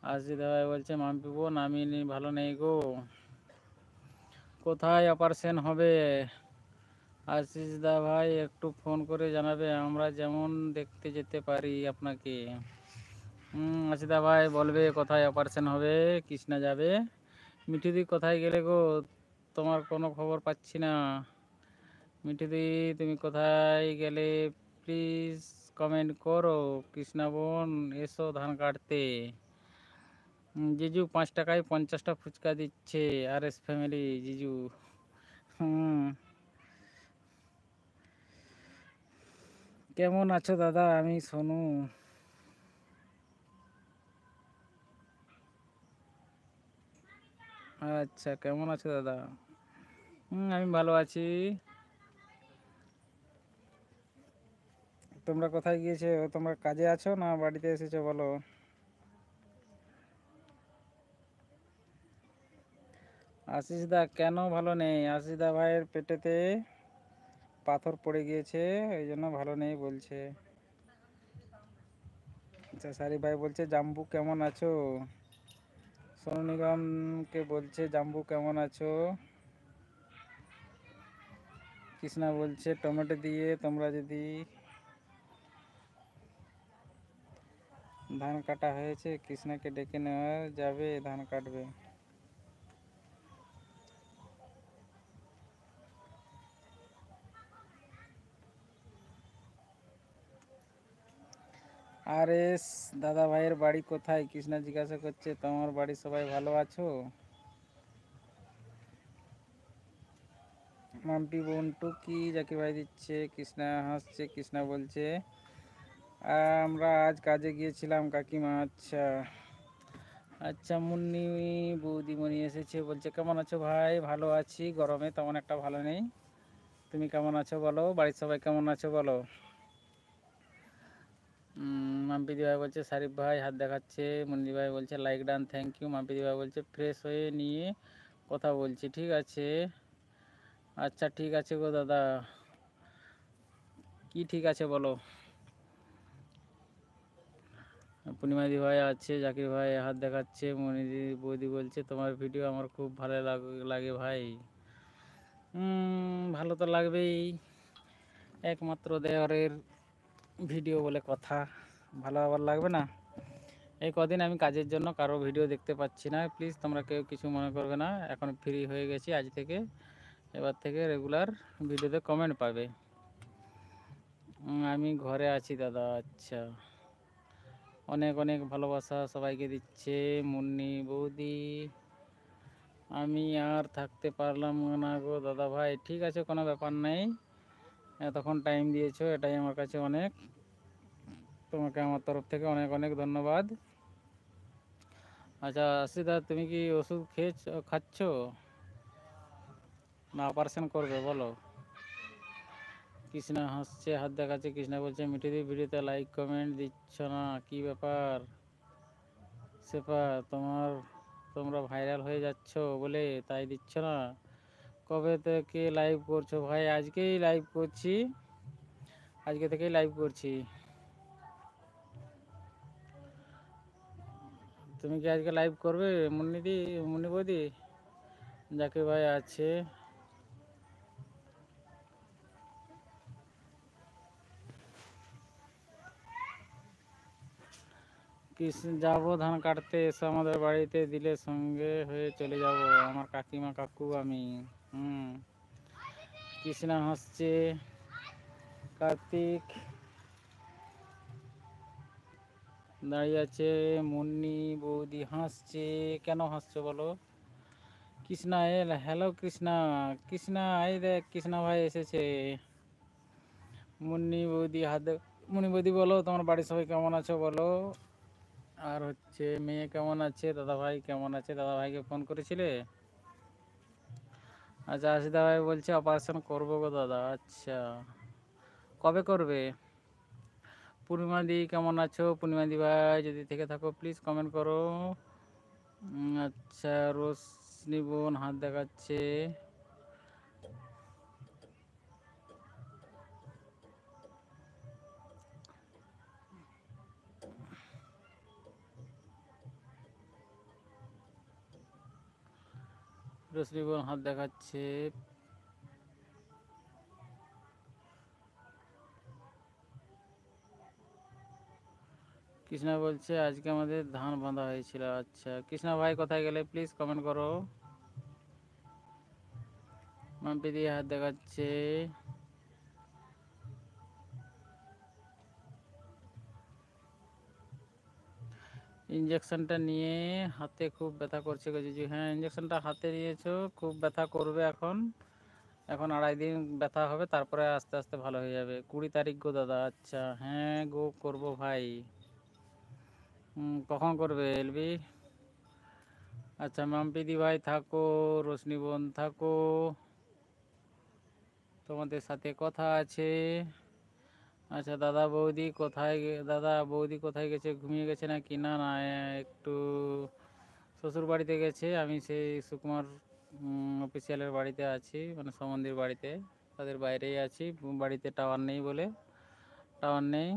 আশিদা ভাই বলছে মাম্পি বোন আমি ভালো নেই গো কোথায় অপারেশন হবে আশিস দা ভাই একটু ফোন করে জানাবে আমরা যেমন দেখতে যেতে পারি আপনাকে হুম আশিদা ভাই বলবে কোথায় অপারেশন হবে কৃষ্ণা যাবে মিঠুদি কোথায় গেলে গো তোমার কোনো খবর পাচ্ছি না মিঠুদি তুমি কোথায় গেলে প্লিজ কমেন্ট করো কৃষ্ণা বোন এসো ধান কাটতে জিজু পাঁচ টাকায় পঞ্চাশটা ফুচকা দিচ্ছে আর এস ফ্যামিলি জিজু হুম কেমন আছো দাদা আমি শোনু আচ্ছা কেমন আছো দাদা হুম আমি ভালো আছি তোমরা কোথায় গিয়েছো তোমরা কাজে আছো না বাড়িতে এসেছো বলো আশিস দা কেন ভালো নেই আশিস দা ভাইয়ের পেটেতে পাথর পড়ে গিয়েছে ওই জন্য ভালো নেই বলছে আচ্ছা সারি ভাই বলছে জাম্বু কেমন আছো সোনু নিগমকে বলছে জাম্বু কেমন আছো কৃষ্ণা বলছে টমেটো দিয়ে তোমরা যদি ধান কাটা হয়েছে কৃষ্ণাকে ডেকে নেওয়া যাবে ধান কাটবে আরেস দাদা ভাইয়ের বাড়ি কোথায় কৃষ্ণা জিজ্ঞাসা করছে তোমার বাড়ি সবাই ভালো আছো মাম্পি বোন টুকি জাকি ভাই দিচ্ছে কৃষ্ণা হাসছে কৃষ্ণা বলছে আমরা আজ কাজে গিয়েছিলাম কাকিমা আচ্ছা আচ্ছা মুন্নি বৌদিমণি এসেছে বলছে কেমন আছো ভাই ভালো আছি গরমে তেমন একটা ভালো নেই তুমি কেমন আছো বলো বাড়ির সবাই কেমন আছো বলো মাম্পিদি ভাই বলছে শারিফ ভাই হাত দেখাচ্ছে মন্দির ভাই বলছে লাইক ডান থ্যাংক ইউ মাম্পিদি ভাই বলছে ফ্রেশ হয়ে নিয়ে কথা বলছি ঠিক আছে আচ্ছা ঠিক আছে গো দাদা কি ঠিক আছে বলো পূর্ণিমাদি ভাই আছে জাকির ভাই হাত দেখাচ্ছে মনিদি বৌদি বলছে তোমার ভিডিও আমার খুব ভালো লাগে ভাই ভালো তো লাগবেই একমাত্র দেওয়ারের ভিডিও বলে কথা ভালো আবার লাগবে না এই কদিন আমি কাজের জন্য কারো ভিডিও দেখতে পাচ্ছি না প্লিজ তোমরা কেউ কিছু মনে করবে না এখন ফ্রি হয়ে গেছি আজ থেকে এবার থেকে রেগুলার ভিডিওতে কমেন্ট পাবে আমি ঘরে আছি দাদা আচ্ছা অনেক অনেক ভালোবাসা সবাইকে দিচ্ছে মুন্নি বৌদি আমি আর থাকতে পারলাম না গো দাদা ভাই ঠিক আছে কোনো ব্যাপার নেই এতক্ষণ টাইম দিয়েছো এটাই আমার কাছে অনেক তোমাকে আমার তরফ থেকে অনেক অনেক ধন্যবাদ আচ্ছা আশিদা তুমি কি ওষুধ খেয়েছ খাচ্ছ না অপারেশন করবে বলো কৃষ্ণা হাসছে হাত দেখাচ্ছে কৃষ্ণা বলছে মিঠে দিয়ে ভিডিওতে লাইক কমেন্ট দিচ্ছ না কি ব্যাপার সেপা তোমার তোমরা ভাইরাল হয়ে যাচ্ছ বলে তাই দিচ্ছ না কবে থেকে লাইভ করছো ভাই আজকেই লাইভ করছি আজকে থেকেই লাইভ করছি তুমি কি আজকে লাইভ করবে মুন্নিদি মুন্নি বৌদি যাকে ভাই আছে যাব ধান কাটতে এসে আমাদের বাড়িতে দিলে সঙ্গে হয়ে চলে যাব আমার কাকিমা কাকু আমি হুম কৃষ্ণা হাসছে কার্তিক দাঁড়িয়ে আছে মুন্নি বৌদি হাসছে কেন হাসছো বলো কৃষ্ণা এল হ্যালো কৃষ্ণা কৃষ্ণা এই দেখ কৃষ্ণা ভাই এসেছে মুন্নি বৌদি হাত মুন্নি বৌদি বলো তোমার বাড়ির সবাই কেমন আছো বলো আর হচ্ছে মেয়ে কেমন আছে দাদা ভাই কেমন আছে দাদা ভাইকে ফোন করেছিলে আচ্ছা আশিদা ভাই বলছে অপারেশন করবো গো দাদা আচ্ছা কবে করবে পূর্ণিমাদি কেমন আছো পূর্ণিমাদি ভাই যদি থেকে থাকো প্লিজ কমেন্ট করো আচ্ছা রোশনি বোন হাত দেখাচ্ছে শ্রীবন হাত দেখাচ্ছে কৃষ্ণা বলছে আজকে আমাদের ধান বাঁধা হয়েছিল আচ্ছা কৃষ্ণা ভাই কোথায় গেলে প্লিজ কমেন্ট করো মাম্পি দিয়ে হাত দেখাচ্ছে ইঞ্জেকশনটা নিয়ে হাতে খুব ব্যথা করছে জিজু হ্যাঁ ইঞ্জেকশনটা হাতে নিয়েছো খুব ব্যথা করবে এখন এখন আড়াই দিন ব্যথা হবে তারপরে আস্তে আস্তে ভালো হয়ে যাবে কুড়ি তারিখ গো দাদা আচ্ছা হ্যাঁ গো করব ভাই কখন করবে এলবি আচ্ছা মাম্পিদি ভাই থাকো রোশনি বোন থাকো তোমাদের সাথে কথা আছে আচ্ছা দাদা বৌদি কোথায় দাদা বৌদি কোথায় গেছে ঘুমিয়ে গেছে না কি না না একটু শ্বশুর বাড়িতে গেছে আমি সেই সুকুমার অফিসিয়ালের বাড়িতে আছি মানে সমন্দির বাড়িতে তাদের বাইরেই আছি বাড়িতে টাওয়ার নেই বলে টাওয়ার নেই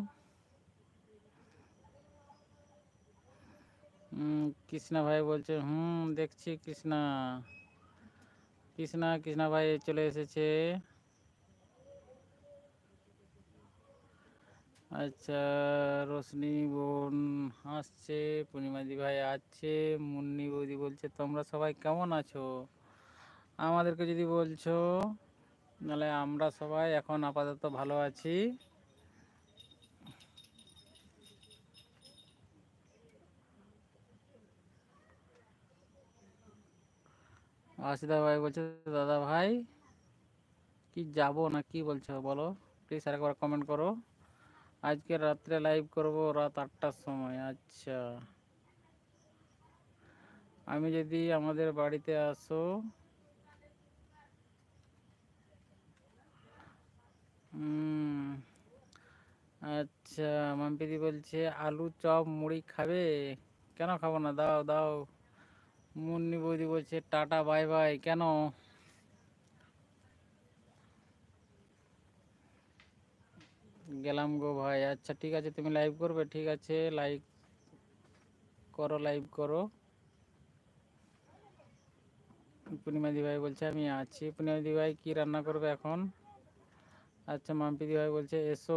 কৃষ্ণা ভাই বলছে হুম দেখছি কৃষ্ণা কৃষ্ণা কৃষ্ণা ভাই চলে এসেছে আচ্ছা রোশনি বোন হাসছে পূর্ণিমাদি ভাই আছে মুন্নি বৌদি বলছে তোমরা সবাই কেমন আছো আমাদেরকে যদি বলছো নাহলে আমরা সবাই এখন আপাতত ভালো আছি আশিদা ভাই বলছে দাদা ভাই কি যাবো না কি বলছো বলো প্লিজ একবার কমেন্ট করো আজকে রাত্রে লাইভ করব রাত আটটার সময় আচ্ছা আমি যদি আমাদের বাড়িতে আসো আচ্ছা মাম্পিদি বলছে আলু চপ মুড়ি খাবে কেন খাবো না দাও দাও মুন্নি বৌদি বলছে টাটা বাই বাই কেন গেলাম গো ভাই আচ্ছা ঠিক আছে তুমি লাইভ করবে ঠিক আছে লাইক করো লাইভ করো পূর্ণিমাদি ভাই বলছে আমি আছি পূর্ণিমাদি ভাই কি রান্না করবে এখন আচ্ছা মাম্পিদি ভাই বলছে এসো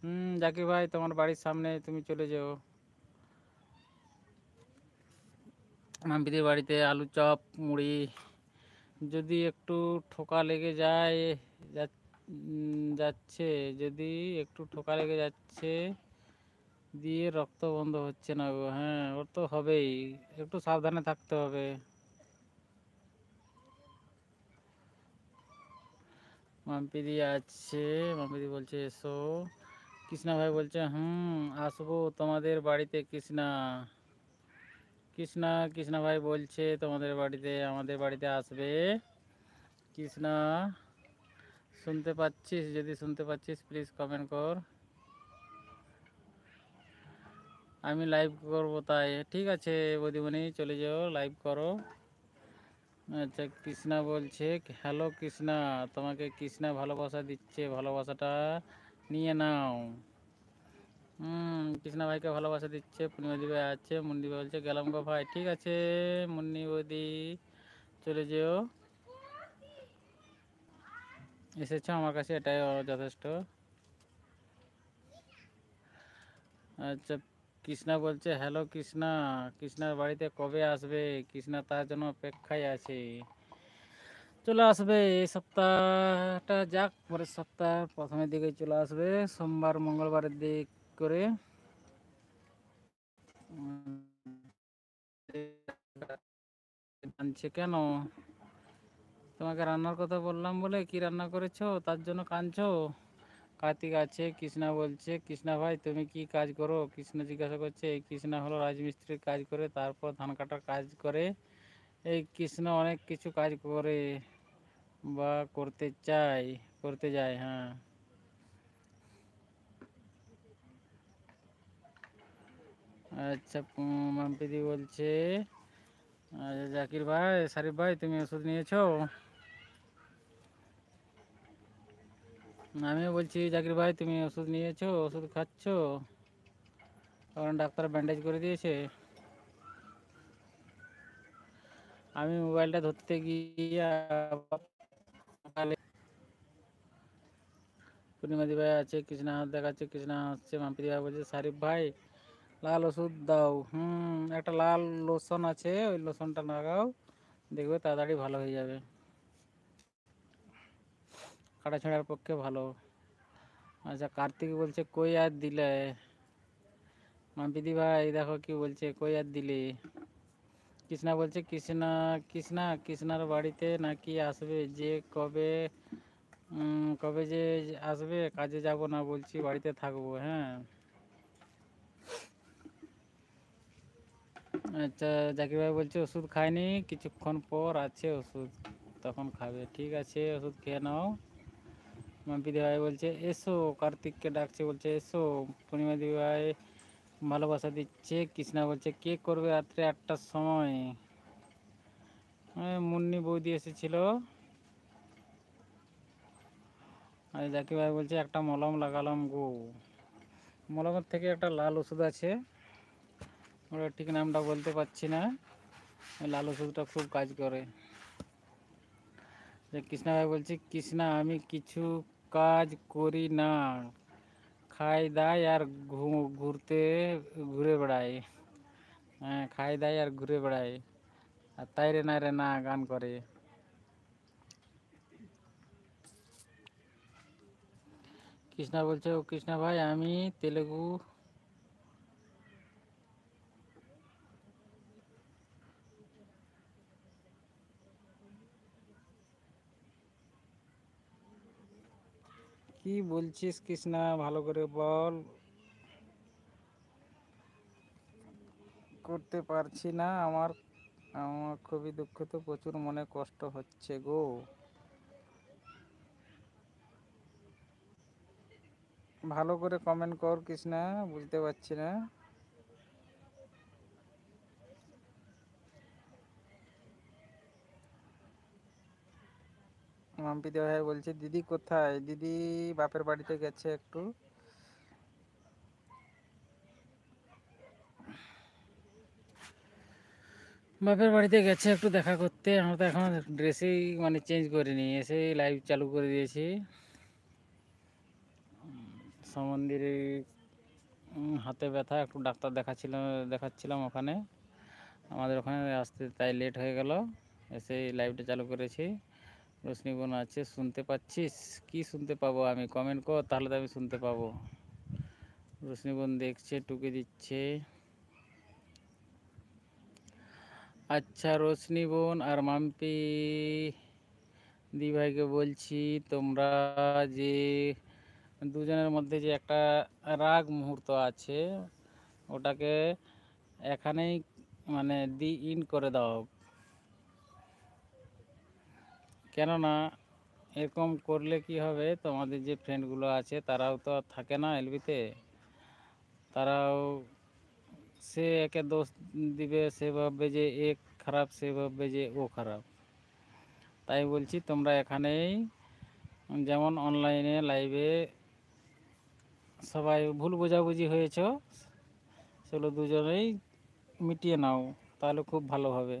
হুম জাকির ভাই তোমার বাড়ির সামনে তুমি চলে যেও মাম্পিদির বাড়িতে আলু চপ মুড়ি যদি একটু ঠোকা লেগে যায় যাচ্ছে যদি একটু ঠোকা লেগে যাচ্ছে দিয়ে রক্ত বন্ধ হচ্ছে না গো হ্যাঁ ওর তো হবেই একটু সাবধানে থাকতে হবে মাম্পিদি আছে মাম্পিদি বলছে এসো কৃষ্ণা ভাই বলছে হুম আসবো তোমাদের বাড়িতে কৃষ্ণা কৃষ্ণা কৃষ্ণা ভাই বলছে তোমাদের বাড়িতে আমাদের বাড়িতে আসবে কৃষ্ণা শুনতে পাচ্ছিস যদি শুনতে পাচ্ছিস প্লিজ কমেন্ট কর আমি লাইভ করব তাই ঠিক আছে বদিমণি চলে যাও লাইভ করো আচ্ছা কৃষ্ণা বলছে হ্যালো কৃষ্ণা তোমাকে কৃষ্ণা ভালোবাসা দিচ্ছে ভালোবাসাটা নিয়ে নাও হুম কৃষ্ণা ভাইকে ভালোবাসা দিচ্ছে পূর্ণিমাদি ভাই আছে মুন্নি বলছে গেলাম গো ভাই ঠিক আছে মুন্নি বদি চলে যেও এসেছো আমার কাছে এটাই যথেষ্ট আচ্ছা কৃষ্ণা বলছে হ্যালো কৃষ্ণা কৃষ্ণার বাড়িতে কবে আসবে কৃষ্ণা তার জন্য অপেক্ষায় আছে চলে আসবে এই সপ্তাহটা যাক পরের সপ্তাহ প্রথমের দিকে চলে আসবে সোমবার মঙ্গলবারের দিক করে আচ্ছা, কেন তোমাকে রান্নার কথা বললাম বলে কি রান্না করেছো তার জন্য কাঁদছো কার্তিক আছে কৃষ্ণা বলছে কৃষ্ণা ভাই তুমি কি কাজ করো কৃষ্ণ জিজ্ঞাসা করছে এই কৃষ্ণা হলো রাজমিস্ত্রির কাজ করে তারপর ধান কাটার কাজ করে এই কৃষ্ণ অনেক কিছু কাজ করে বা করতে চায় করতে যায় হ্যাঁ আচ্ছা মাম্পিদি বলছে আচ্ছা জাকির ভাই শারিফ ভাই তুমি ওষুধ নিয়েছো আমি বলছি জাকির ভাই তুমি ওষুধ নিয়েছো ওষুধ খাচ্ছ কারণ ডাক্তার ব্যান্ডেজ করে দিয়েছে আমি মোবাইলটা ধরতে গিয়ে পূর্ণিমাদি ভাই আছে কৃষ্ণা হাত দেখাচ্ছে কৃষ্ণা হাসছে মাম্পিদি ভাই বলছে শারিফ ভাই লাল ওষুধ দাও হুম একটা লাল লোশন আছে ওই লোশনটা লাগাও দেখবে তাড়াতাড়ি ভালো হয়ে যাবে কাটা ছেঁড়ার পক্ষে ভালো আচ্ছা কার্তিক বলছে কই আর দিলে মাম্পিদি ভাই দেখো কি বলছে কই আর দিলে কৃষ্ণা বলছে কৃষ্ণা কৃষ্ণা কৃষ্ণার বাড়িতে নাকি আসবে যে কবে কবে যে আসবে কাজে যাব না বলছি বাড়িতে থাকবো হ্যাঁ আচ্ছা জাকির ভাই বলছে ওষুধ খায়নি কিছুক্ষণ পর আছে ওষুধ তখন খাবে ঠিক আছে ওষুধ খেয়ে নাও মাম্পিদি ভাই বলছে এসো কার্তিককে ডাকছে বলছে এসো পূর্ণিমা ভাই ভালোবাসা দিচ্ছে কৃষ্ণা বলছে কে করবে রাত্রে আটটার সময় মুন্নি বৌদি এসেছিল আর জাকি ভাই বলছে একটা মলম লাগালাম গো মলমের থেকে একটা লাল ওষুধ আছে ওটা ঠিক নামটা বলতে পারছি না লাল ওষুধটা খুব কাজ করে कृष्णा भाई बोल कृष्णा हमें किचु क्ज करी ना खाई दाई और घूरते घुरे बेड़ाई खाई दाई और घुरे बेड़ाई तैरे ना ना गान कर कृष्णा बोल कृष्णा भाई हमें तेलेगू কি বলছিস কৃষ্ণা ভালো করে বল করতে পারছি না আমার আমার খুবই দুঃখিত প্রচুর মনে কষ্ট হচ্ছে গো ভালো করে কমেন্ট কর কৃষ্ণা বুঝতে পারছি না মাম্পিদের ভাই বলছে দিদি কোথায় দিদি বাপের বাড়িতে গেছে একটু বাপের বাড়িতে গেছে একটু দেখা করতে আমরা তো এখন ড্রেসেই মানে চেঞ্জ করিনি এসে লাইভ চালু করে দিয়েছি সমন্দির হাতে ব্যথা একটু ডাক্তার দেখাচ্ছিল দেখাচ্ছিলাম ওখানে আমাদের ওখানে আসতে তাই লেট হয়ে গেল এসে লাইভটা চালু করেছি বোন আছে শুনতে পাচ্ছিস কি শুনতে পাবো আমি কমেন্ট কর তাহলে তো আমি শুনতে পাবো বোন দেখছে টুকে দিচ্ছে আচ্ছা রশ্মি বোন আর মাম্পি দি ভাইকে বলছি তোমরা যে দুজনের মধ্যে যে একটা রাগ মুহূর্ত আছে ওটাকে এখানেই মানে দি ইন করে দাও কেননা এরকম করলে কি হবে তোমাদের যে ফ্রেন্ডগুলো আছে তারাও তো আর থাকে না এলবিতে তারাও সে একে দোষ দিবে সে ভাববে যে এ খারাপ সে ভাববে যে ও খারাপ তাই বলছি তোমরা এখানেই যেমন অনলাইনে লাইভে সবাই ভুল বোঝাবুঝি হয়েছ সেগুলো দুজনেই মিটিয়ে নাও তাহলে খুব ভালো হবে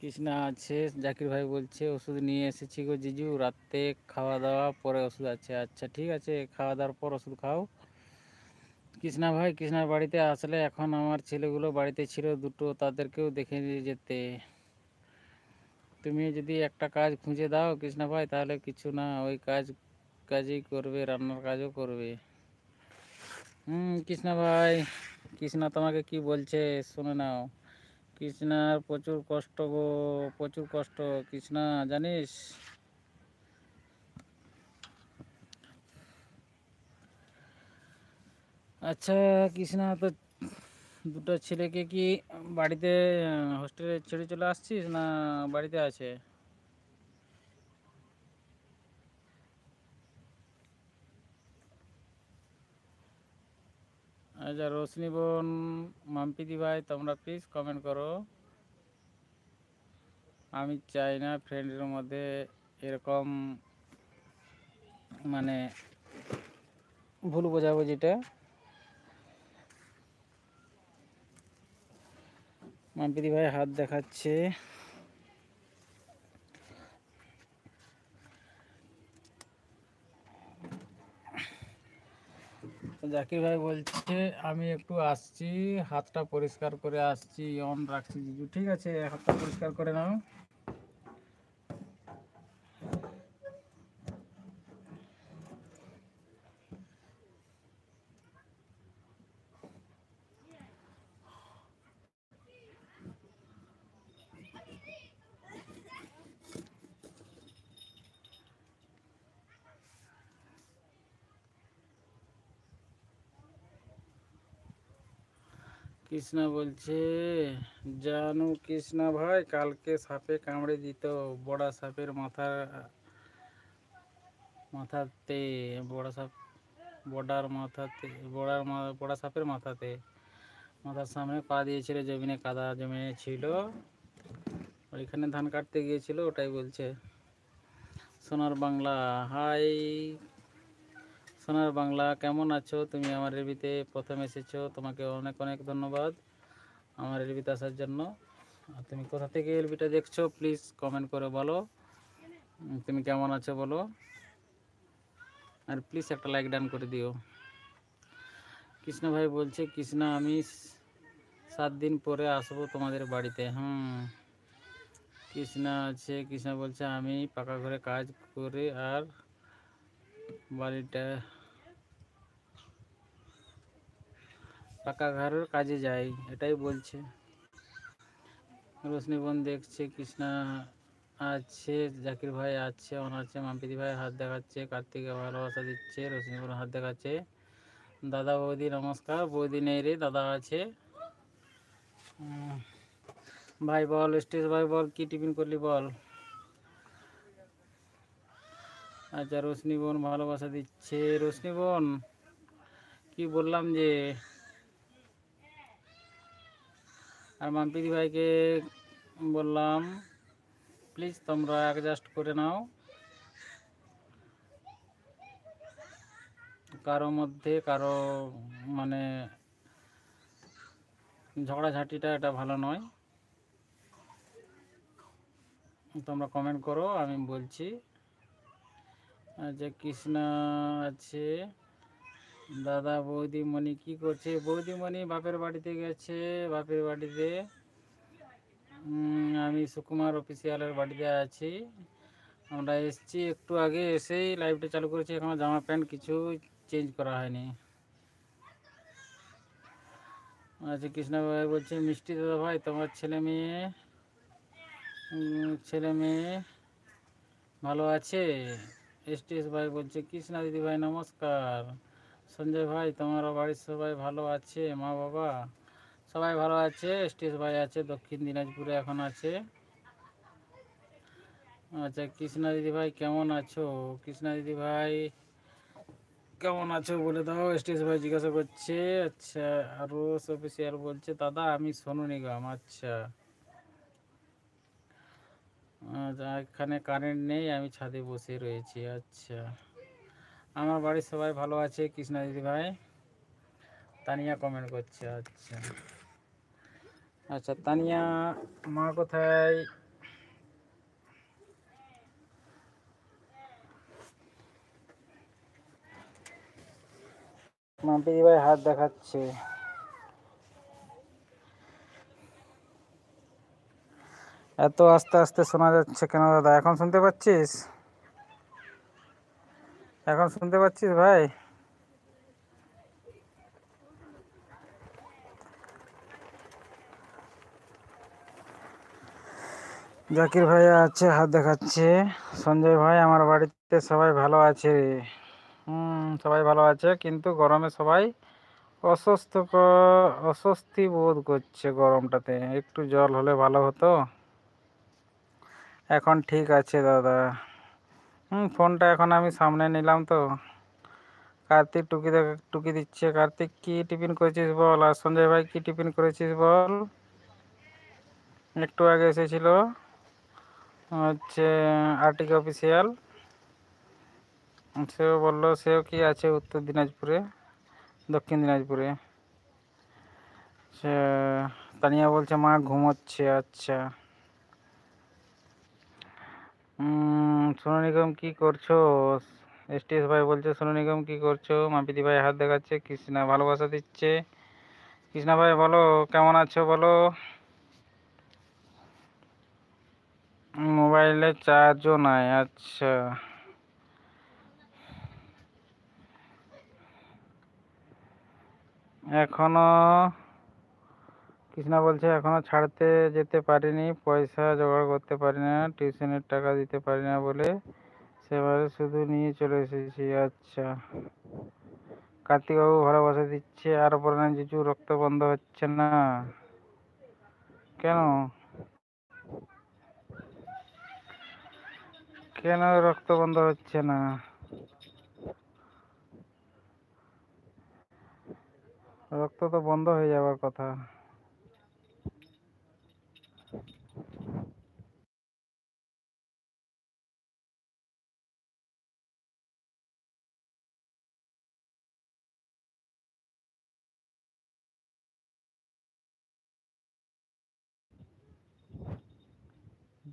কৃষ্ণা আছে জাকির ভাই বলছে ওষুধ নিয়ে এসেছি গো জিজু রাতে খাওয়া দাওয়া পরে ওষুধ আছে আচ্ছা ঠিক আছে খাওয়া দাওয়ার পর ওষুধ খাও কৃষ্ণা ভাই কৃষ্ণার বাড়িতে আসলে এখন আমার ছেলেগুলো বাড়িতে ছিল দুটো তাদেরকেও দেখে নিয়ে যেতে তুমি যদি একটা কাজ খুঁজে দাও কৃষ্ণা ভাই তাহলে কিছু না ওই কাজ কাজই করবে রান্নার কাজও করবে হুম কৃষ্ণা ভাই কৃষ্ণা তোমাকে কি বলছে শুনে নাও কৃষ্ণার প্রচুর কষ্ট গো প্রচুর কষ্ট কৃষ্ণা জানিস আচ্ছা কৃষ্ণা তো দুটো ছেলেকে কি বাড়িতে হোস্টেলে ছেড়ে চলে আসছিস না বাড়িতে আছে আচ্ছা রোশনি বোন মাম্পিদি ভাই তোমরা প্লিজ কমেন্ট করো আমি চাই না ফ্রেন্ডের মধ্যে এরকম মানে ভুল বোঝাবো যেটা মাম্পিদি ভাই হাত দেখাচ্ছে জাকির ভাই বলছে আমি একটু আসছি হাতটা পরিষ্কার করে আসছি অন রাখছি জিজু ঠিক আছে হাতটা পরিষ্কার করে নাও কৃষ্ণা বলছে জানু কৃষ্ণা ভাই কালকে সাপে কামড়ে দিত বড়া সাপের মাথার মাথাতে বড়া সাপ বড়ার মাথাতে বড়ার বড়া সাপের মাথাতে মাথার সামনে পা দিয়েছিল জমিনে কাদা জমিনে ছিল ওইখানে ধান কাটতে গিয়েছিল ওটাই বলছে সোনার বাংলা হাই সোনার বাংলা কেমন আছো তুমি আমার রেবিতে প্রথম এসেছো তোমাকে অনেক অনেক ধন্যবাদ আমার এলবিতে আসার জন্য আর তুমি কোথা থেকে এলবিটা দেখছো প্লিজ কমেন্ট করে বলো তুমি কেমন আছো বলো আর প্লিজ একটা লাইক ডান করে দিও কৃষ্ণ ভাই বলছে কৃষ্ণ আমি সাত দিন পরে আসবো তোমাদের বাড়িতে হুম কৃষ্ণা আছে কৃষ্ণা বলছে আমি পাকা ঘরে কাজ করে আর বাড়িটা পাকা ঘরের কাজে যাই এটাই বলছে রোশনি বোন দেখছে কৃষ্ণা আছে জাকির ভাই আছে অনাচ্ছে মাম্পিদি ভাই হাত দেখাচ্ছে কার্তিকে ভালোবাসা দিচ্ছে রোশনি বোন হাত দেখাচ্ছে দাদা বৌদি নমস্কার বৌদি নেই রে দাদা আছে ভাই বল স্টেজ ভাই বল কি টিফিন করলি বল আচ্ছা রোশনি বোন ভালোবাসা দিচ্ছে রোশনি বোন কি বললাম যে আর মানপ্রীতি ভাইকে বললাম প্লিজ তোমরা অ্যাডজাস্ট করে নাও কারো মধ্যে কারো মানে ঝগড়াঝাটিটা এটা ভালো নয় তোমরা কমেন্ট করো আমি বলছি যে কৃষ্ণা আছে দাদা বৌদিমণি কি করছে বৌদিমণি বাপের বাড়িতে গেছে বাপের বাড়িতে আমি সুকুমার অফিসিয়ালের বাড়িতে আছি আমরা এসছি একটু আগে এসেই লাইভটা চালু করেছি এখন জামা প্যান্ট কিছু চেঞ্জ করা হয়নি আচ্ছা কৃষ্ণা ভাই বলছে মিষ্টি দাদা ভাই তোমার ছেলে মেয়ে ছেলে মেয়ে ভালো আছে এস টি এস ভাই বলছে কৃষ্ণা দিদি ভাই নমস্কার সঞ্জয় ভাই তোমার বাড়ির সবাই ভালো আছে মা বাবা সবাই ভালো আছে স্টেজ ভাই আছে দক্ষিণ দিনাজপুরে এখন আছে আচ্ছা কৃষ্ণা দিদি ভাই কেমন আছো কৃষ্ণা দিদি ভাই কেমন আছো বলে দাও স্টেজ ভাই জিজ্ঞাসা করছে আচ্ছা আরও অফিসিয়াল বলছে দাদা আমি সোনু নিগম আচ্ছা, আচ্ছা এখানে কারেন্ট নেই আমি ছাদে বসে রয়েছি আচ্ছা আমার বাড়ির সবাই ভালো আছে কৃষ্ণা দিদি ভাই তানিয়া কমেন্ট করছে আচ্ছা আচ্ছা তানিয়া মা কোথায় মাম্পিদি ভাই হাত দেখাচ্ছে এত আস্তে আস্তে শোনা যাচ্ছে কেন দাদা এখন শুনতে পাচ্ছিস এখন শুনতে পাচ্ছিস ভাই জাকির ভাই আছে হাত দেখাচ্ছে সঞ্জয় ভাই আমার বাড়িতে সবাই ভালো আছে হুম সবাই ভালো আছে কিন্তু গরমে সবাই অসুস্থ অস্বস্তি বোধ করছে গরমটাতে একটু জল হলে ভালো হতো এখন ঠিক আছে দাদা হুম ফোনটা এখন আমি সামনে নিলাম তো কার্তিক টুকি টুকি দিচ্ছে কার্তিক কি টিফিন করেছিস বল আর সঞ্জয় ভাই কি টিফিন করেছিস বল একটু আগে এসেছিল হচ্ছে আর্টিক অফিসিয়াল সেও বললো সেও কি আছে উত্তর দিনাজপুরে দক্ষিণ দিনাজপুরে তানিয়া বলছে মা ঘুমোচ্ছে আচ্ছা সোনু নিগম কী করছো এসটিএস ভাই বলছে সোনু নিগম কী করছো মাপিদি ভাই হাত দেখাচ্ছে কৃষ্ণা ভালোবাসা দিচ্ছে কৃষ্ণা ভাই বলো কেমন আছো বলো মোবাইলে চার্জও নাই আচ্ছা এখনো কৃষ্ণা বলছে এখনো ছাড়তে যেতে পারিনি পয়সা জোগাড় করতে পারি না টিউশনের টাকা দিতে পারি না বলে সেবারে শুধু নিয়ে চলে এসেছি আচ্ছা কার্তিকবাবু ভালোবাসা দিচ্ছে আর পরে জিজু রক্ত বন্ধ হচ্ছে না কেন কেন রক্ত বন্ধ হচ্ছে না রক্ত তো বন্ধ হয়ে যাওয়ার কথা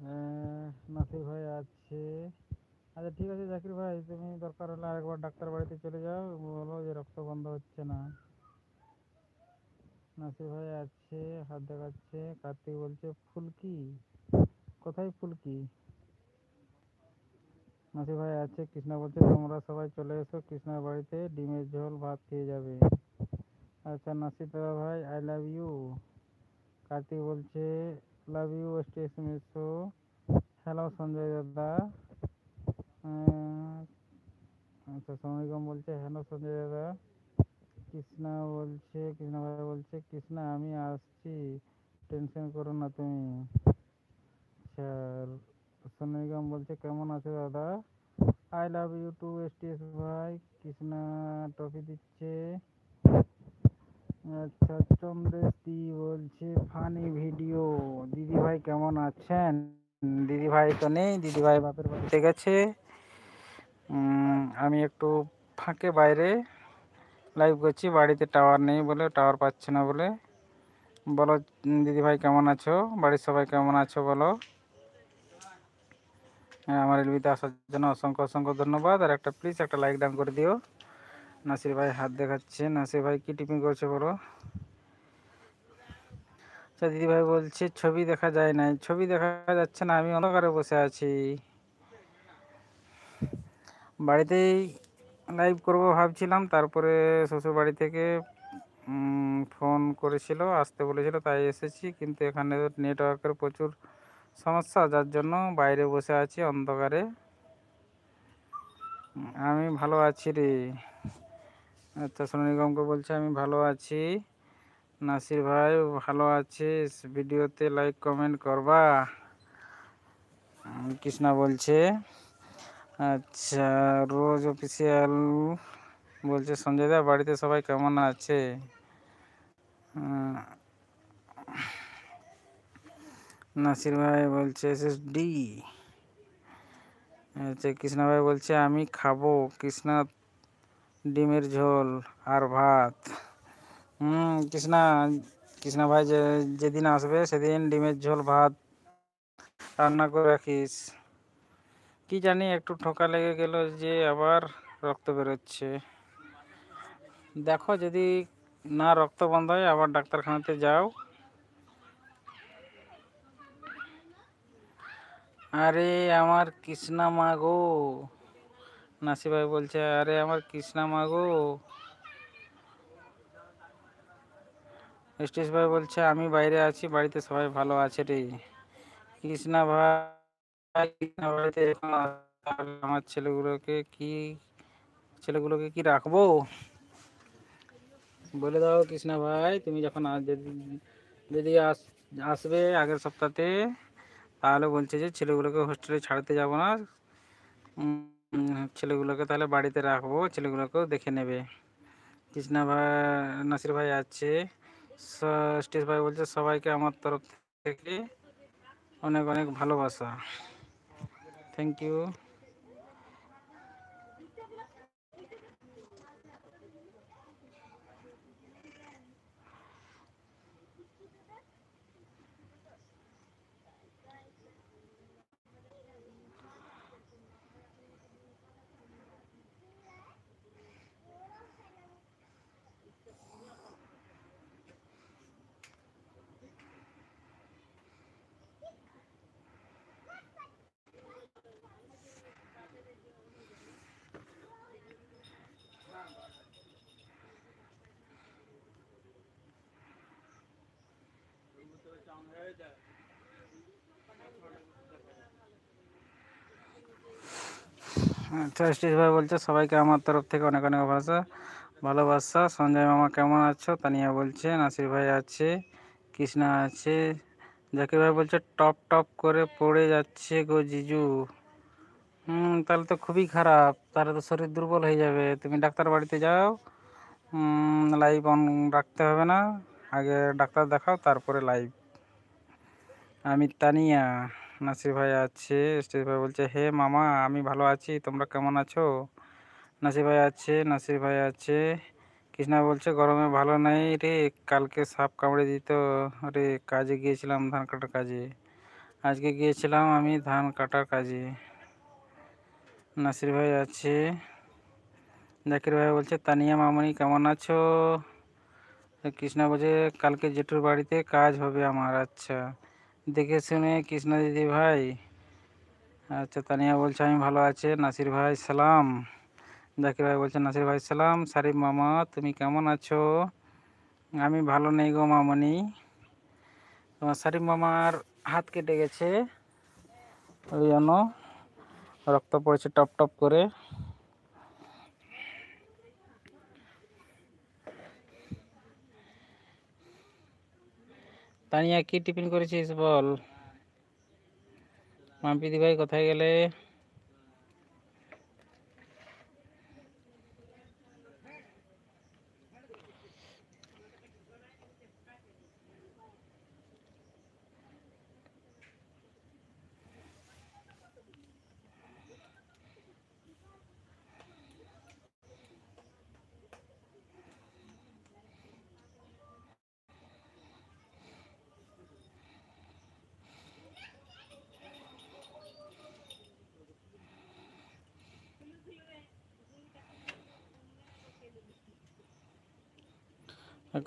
হ্যাঁ, নাসির ভাই আছে আচ্ছা ঠিক আছে জাকির ভাই তুমি দরকার হলে আরেকবার ডাক্তার বাড়িতে চলে যাও বলো যে রক্ত বন্ধ হচ্ছে না নাসির ভাই আছে হাত দেখাচ্ছে কার্তিক বলছে ফুলকি কোথায় ফুলকি নাসির ভাই আছে কৃষ্ণ বলছে তোমরা সবাই চলে এসো কৃষ্ণার বাড়িতে ডিমের ঝোল ভাত খেয়ে যাবে আচ্ছা নাসির দাদা ভাই আই লাভ ইউ কার্তিক বলছে লাভ ইউ স্টেস মিসু হ্যালো সঞ্জয় দাদা আচ্ছা সোনালিকম বলছে হ্যালো সঞ্জয় দাদা কৃষ্ণা বলছে কৃষ্ণা ভাই বলছে কৃষ্ণা আমি আসছি টেনশন করো না তুমি আচ্ছা সোনালিকম বলছে কেমন আছো দাদা আই লাভ ইউ টু এস ভাই কৃষ্ণা ট্রফি দিচ্ছে আচ্ছা চন্দ্রেশ দি বলছে ফানি ভিডিও দিদি ভাই কেমন আছেন দিদি ভাই তো নেই দিদি ভাই বাপের বাড়িতে গেছে আমি একটু ফাঁকে বাইরে লাইভ করছি বাড়িতে টাওয়ার নেই বলে টাওয়ার পাচ্ছে না বলে বলো দিদি ভাই কেমন আছো বাড়ির সবাই কেমন আছো বলো হ্যাঁ, আমার এলবিতে আসার জন্য অসংখ্য অসংখ্য ধন্যবাদ আর একটা প্লিজ একটা লাইক ডান করে দিও নাসির ভাই হাত দেখাচ্ছে নাসির ভাই কি টিপিং করছে বলো আচ্ছা দিদিভাই বলছে ছবি দেখা যায় নাই ছবি দেখা যাচ্ছে না আমি অন্ধকারে বসে আছি বাড়িতেই লাইভ করব ভাবছিলাম তারপরে শ্বশুর বাড়ি থেকে ফোন করেছিল আসতে বলেছিল তাই এসেছি কিন্তু এখানে তো নেটওয়ার্কের প্রচুর সমস্যা যার জন্য বাইরে বসে আছি অন্ধকারে আমি ভালো আছি রে আচ্ছা সোনালি গমকে বলছে আমি ভালো আছি নাসির ভাই ভালো আছিস ভিডিওতে লাইক কমেন্ট করবা কৃষ্ণা বলছে আচ্ছা রোজ অফিসিয়াল বলছে সঞ্জয় দা বাড়িতে সবাই কেমন আছে নাসির ভাই বলছে এসএসডি আচ্ছা কৃষ্ণা ভাই বলছে আমি খাবো কৃষ্ণা ডিমের ঝোল আর ভাত হুম কৃষ্ণা কৃষ্ণা ভাই যে যেদিন আসবে সেদিন ডিমের ঝোল ভাত রান্না করে রাখিস কি জানি একটু ঠোকা লেগে গেল যে আবার রক্ত বেরোচ্ছে দেখো যদি না রক্ত বন্ধ হয় আবার ডাক্তারখানাতে যাও আরে আমার কৃষ্ণা মা গো নাসি ভাই বলছে আরে আমার কৃষ্ণ মাগো ষ্টেশিস ভাই বলছে আমি বাইরে আছি বাড়িতে সবাই ভালো আছে রে কৃষ্ণ ভাই কত বড় তোর আমার ছেলেগুলোকে কি ছেলেগুলোকে কি রাখবো বলে দাও কৃষ্ণ ভাই তুমি যখন আজ যদি আজ আসবে আগামী সপ্তাহতে আলো বলছে যে ছেলেগুলোকে হোস্টেলে ছাড়তে যাব না ছেলেগুলোকে তাহলে বাড়িতে রাখবো ছেলেগুলোকেও দেখে নেবে কৃষ্ণা ভাই নাসির ভাই আছে স্টেজ ভাই বলছে সবাইকে আমার তরফ থেকে অনেক অনেক ভালোবাসা থ্যাংক ইউ জয়শ্রী হ্যাঁ, ভাই বলছে সবাইকে আমার তরফ থেকে অনেক অনেক ভাষা ভালোবাসা সঞ্জয় মামা কেমন আছো তানিয়া বলছে নাসির ভাই আছে কৃষ্ণা আছে জাকির ভাই বলছে টপ টপ করে পড়ে যাচ্ছে গো জিজু হুম তাহলে তো খুবই খারাপ তাহলে তো শরীর দুর্বল হয়ে যাবে তুমি ডাক্তার বাড়িতে যাও লাইভ অন রাখতে হবে না আগে ডাক্তার দেখাও তারপরে লাইভ আমি তানিয়া নাসির ভাই আছে স্টেজ ভাই বলছে হে মামা আমি ভালো আছি তোমরা কেমন আছো নাসির ভাই আছে নাসির ভাই আছে কৃষ্ণা বলছে গরমে ভালো নাই রে কালকে সাপ কামড়ে দিত রে কাজে গিয়েছিলাম ধান কাটার কাজে আজকে গিয়েছিলাম আমি ধান কাটার কাজে নাসির ভাই আছে জাকির ভাই বলছে তানিয়া মামনি কেমন আছো কৃষ্ণা বলছে কালকে জেঠুর বাড়িতে কাজ হবে আমার আচ্ছা দেখে শুনে কৃষ্ণা দিদি ভাই আচ্ছা তানিয়া বলছে আমি ভালো আছে নাসির ভাই সালাম জাকির ভাই বলছে নাসির ভাই সালাম সারিফ মামা তুমি কেমন আছো আমি ভালো নেই গো মামনি তোমার সারিফ মামার হাত কেটে গেছে ওই জন্য রক্ত পড়েছে টপ টপ করে তানিয়া কি টিফিন করেছিস বল মাম্পিদি ভাই কোথায় গেলে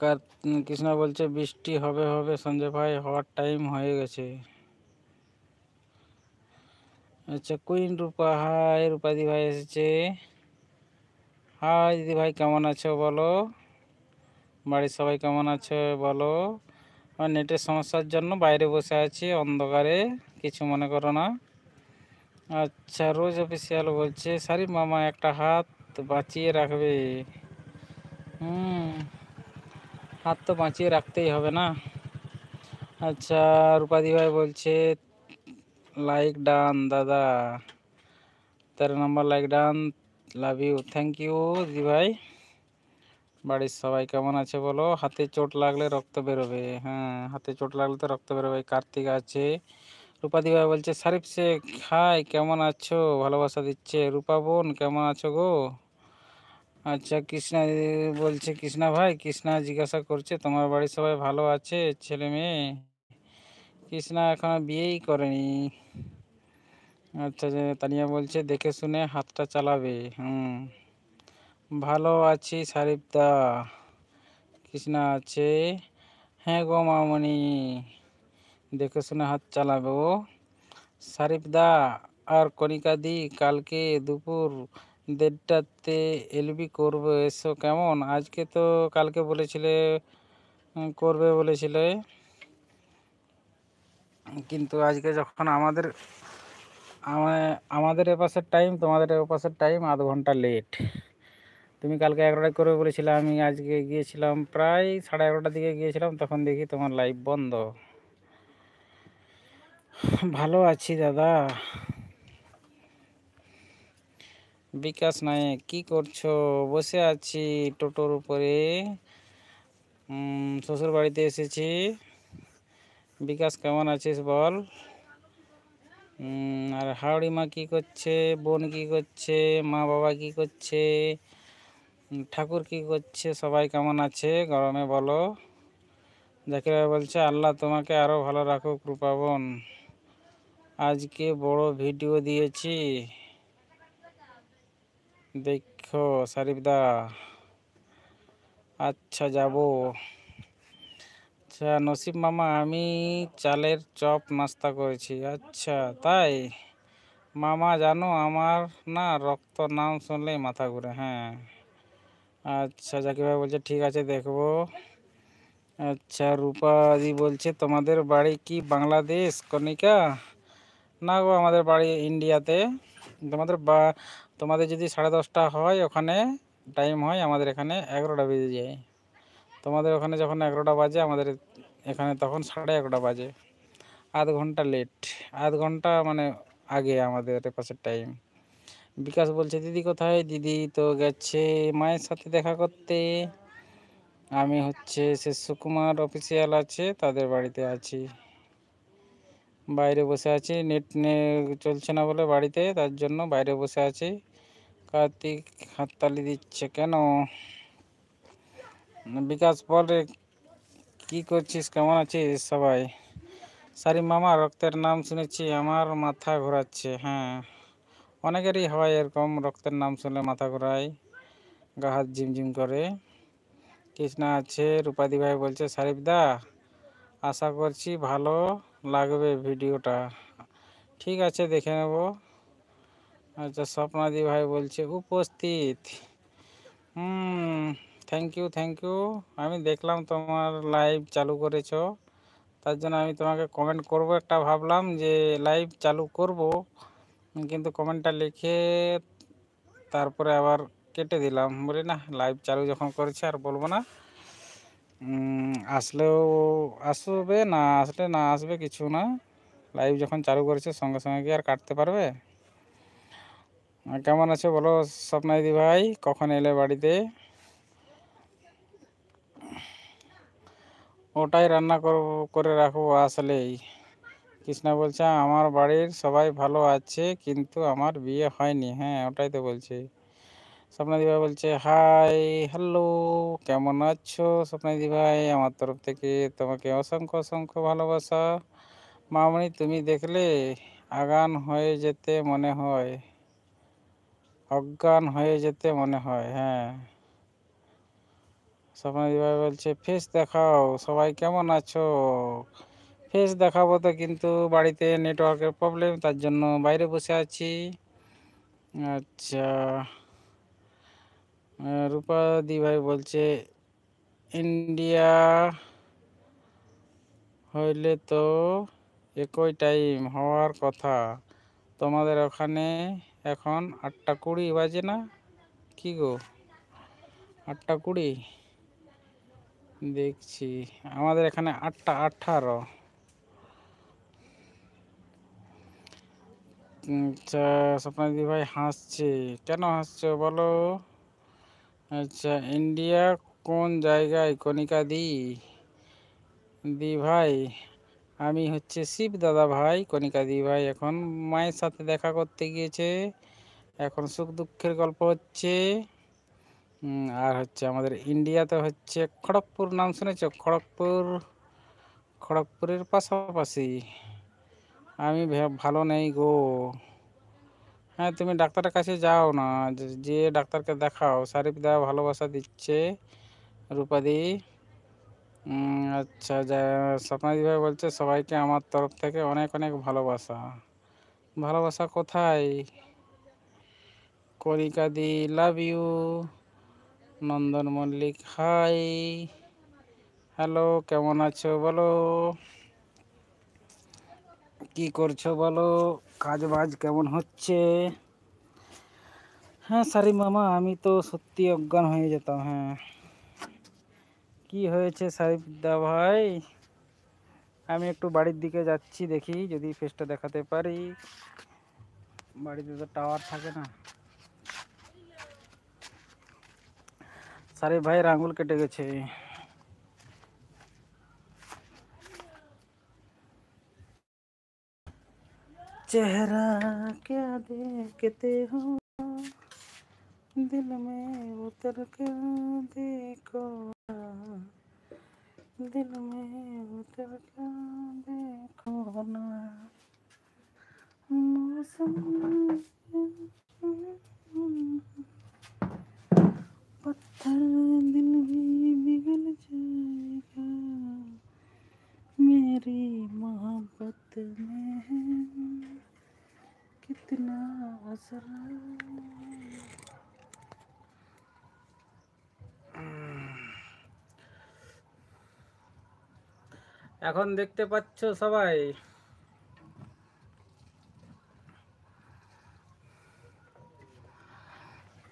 কৃষ্ণ বলছে বৃষ্টি হবে হবে সঞ্জয় ভাই হওয়ার টাইম হয়ে গেছে আচ্ছা কুইন রূপা হাই রূপাদি ভাই এসেছে হাই দিদি ভাই কেমন আছো বলো বাড়ির সবাই কেমন আছো বলো আর নেটের সমস্যার জন্য বাইরে বসে আছি অন্ধকারে কিছু মনে করো না আচ্ছা রোজ অফিসিয়াল বলছে সারি মামা একটা হাত বাঁচিয়ে রাখবে হুম হাত তো বাঁচিয়ে রাখতেই হবে না আচ্ছা রূপাদি ভাই বলছে লাইক ডান দাদা তেরো number like done love you thank you দি ভাই বাড়ির সবাই কেমন আছে বলো হাতে চোট লাগলে রক্ত বেরোবে হ্যাঁ হাতে চোট লাগলে তো রক্ত বেরোবে কার্তিক আছে রূপাদি ভাই বলছে শারিফ শেখ হাই কেমন আছো ভালোবাসা দিচ্ছে রূপা বোন কেমন আছো গো আচ্ছা কৃষ্ণা বলছে কৃষ্ণা ভাই কৃষ্ণা জিজ্ঞাসা করছে তোমার বাড়ির সবাই ভালো আছে ছেলে মেয়ে কৃষ্ণা এখনো বিয়েই করেনি আচ্ছা তানিয়া বলছে দেখে শুনে হাতটা চালাবে হুম ভালো আছি সারিফদা কৃষ্ণা আছে হ্যাঁ গো মামনি দেখে শুনে হাত চালাবে ও সারিফদা আর কণিকাদি কালকে দুপুর দেড়টাতে এলবি করবো এসো কেমন আজকে তো কালকে বলেছিলে করবে বলেছিলে কিন্তু আজকে যখন আমাদের আমাদের এপাশের টাইম তোমাদের এপাশের টাইম আধ ঘন্টা লেট তুমি কালকে এগারোটায় করবে বলেছিলে আমি আজকে গিয়েছিলাম প্রায় সাড়ে এগারোটার দিকে গিয়েছিলাম তখন দেখি তোমার লাইফ বন্ধ ভালো আছি দাদা বিকাশ নায়ক কি করছো বসে আছি টোটোর উপরে শ্বশুর বাড়িতে এসেছি বিকাশ কেমন আছিস বল আর হাওড়ি মা কি করছে বোন কি করছে মা বাবা কি করছে ঠাকুর কি করছে সবাই কেমন আছে গরমে বলো জাকির বলছে আল্লাহ তোমাকে আরও ভালো রাখো কৃপাবন আজকে বড় ভিডিও দিয়েছি देखो शरीफदा अच्छा जब अच्छा नसीब मामा हमी चप नाश्ता कर अच्छा, मामा जानो आमार ना रक्त नाम सुनले माथा घूर हाँ अच्छा जाकि भाई बोल ठीक है देखो अच्छा रूपा रूपाजी बोल तुम्हारे बाड़ी की बांग्लादेश कनिका ना गो हमारे बाड़ी इंडिया तुम्हारे তোমাদের যদি সাড়ে দশটা হয় ওখানে টাইম হয় আমাদের এখানে এগারোটা বেজে যায় তোমাদের ওখানে যখন এগারোটা বাজে আমাদের এখানে তখন সাড়ে এগারোটা বাজে আধ ঘন্টা লেট আধ ঘন্টা মানে আগে আমাদের পাশে টাইম বিকাশ বলছে দিদি কোথায় দিদি তো গেছে মায়ের সাথে দেখা করতে আমি হচ্ছে সে সুকুমার অফিসিয়াল আছে তাদের বাড়িতে আছি বাইরে বসে আছি নেট চলছে না বলে বাড়িতে তার জন্য বাইরে বসে আছি কার্তিক হাততালি দিচ্ছে কেন বিকাশ বল রে কী করছিস কেমন আছিস সবাই সারি মামা রক্তের নাম শুনেছি আমার মাথা ঘোরাচ্ছে হ্যাঁ অনেকেরই হয় এরকম রক্তের নাম শুনলে মাথা ঘোরায় গা হাত ঝিমঝিম করে কৃষ্ণা আছে রূপাদি ভাই বলছে সারিফদা আশা করছি ভালো লাগবে ভিডিওটা ঠিক আছে দেখে নেব আচ্ছা স্বপ্নাদি ভাই বলছে উপস্থিত হুম থ্যাংক ইউ থ্যাংক ইউ আমি দেখলাম তোমার লাইভ চালু করেছ তার জন্য আমি তোমাকে কমেন্ট করব একটা ভাবলাম যে লাইভ চালু করব কিন্তু কমেন্টটা লিখে তারপরে আবার কেটে দিলাম বলি না লাইভ চালু যখন করেছে আর বলবো না আসলেও আসবে না আসলে না আসবে কিছু না লাইভ যখন চালু করেছে সঙ্গে সঙ্গে কি আর কাটতে পারবে কেমন আছে বলো স্বপ্নাইদি ভাই কখন এলে বাড়িতে ওটাই রান্না করে রাখবো আসলেই কৃষ্ণা বলছে আমার বাড়ির সবাই ভালো আছে কিন্তু আমার বিয়ে হয়নি হ্যাঁ ওটাই তো বলছি স্বপ্নাদি ভাই বলছে হাই হ্যালো কেমন আছো স্বপ্নাদি ভাই আমার তরফ থেকে তোমাকে অসংখ্য অসংখ্য ভালোবাসা মামনি তুমি দেখলে আগান হয়ে যেতে মনে হয় অজ্ঞান হয়ে যেতে মনে হয় হ্যাঁ স্বপ্নাদি ভাই বলছে ফেস দেখাও সবাই কেমন আছো ফেস দেখাবো তো কিন্তু বাড়িতে নেটওয়ার্কের প্রবলেম তার জন্য বাইরে বসে আছি আচ্ছা রূপাদি ভাই বলছে ইন্ডিয়া হইলে তো একই টাইম হওয়ার কথা তোমাদের ওখানে এখন আটটা কুড়ি বাজে না কি গো আটটা কুড়ি দেখছি আমাদের এখানে আটটা আঠারো আচ্ছা স্বপ্নাদি ভাই হাসছে কেন হাসছো বলো আচ্ছা ইন্ডিয়া কোন জায়গায় কণিকা দি দি ভাই আমি হচ্ছে শিব দাদা ভাই কণিকা দি ভাই এখন মায়ের সাথে দেখা করতে গিয়েছে এখন সুখ দুঃখের গল্প হচ্ছে আর হচ্ছে আমাদের ইন্ডিয়াতে হচ্ছে খড়গপুর নাম শুনেছ খড়গপুর খড়গপুরের পাশাপাশি আমি ভালো নেই গো হ্যাঁ তুমি ডাক্তারের কাছে যাও না যে ডাক্তারকে দেখাও দা ভালোবাসা দিচ্ছে রূপাদি আচ্ছা স্বপ্নাদি ভাই বলছে সবাইকে আমার তরফ থেকে অনেক অনেক ভালোবাসা ভালোবাসা কোথায় করিকাদি love you Nandan Mallick hi hello কেমন আছো বলো কি করছো বলো কাজ বাজ কেমন হচ্ছে হ্যাঁ সারি মামা আমি তো সত্যি অজ্ঞান হয়ে যেতাম হ্যাঁ কি হয়েছে দা ভাই আমি একটু বাড়ির দিকে যাচ্ছি দেখি যদি ফেসটা দেখাতে পারি বাড়িতে তো টাওয়ার থাকে না সারিফ ভাই আঙুল কেটে গেছে चेहरा क्या देखते हो दिल में उतर कर देखो दिल में उतर कर देखो ना मौसम पत्थर दिल भी बिगड़ जाएगा मेरी मोहब्बत में है कितना असर এখন দেখতে পাচ্ছ সবাই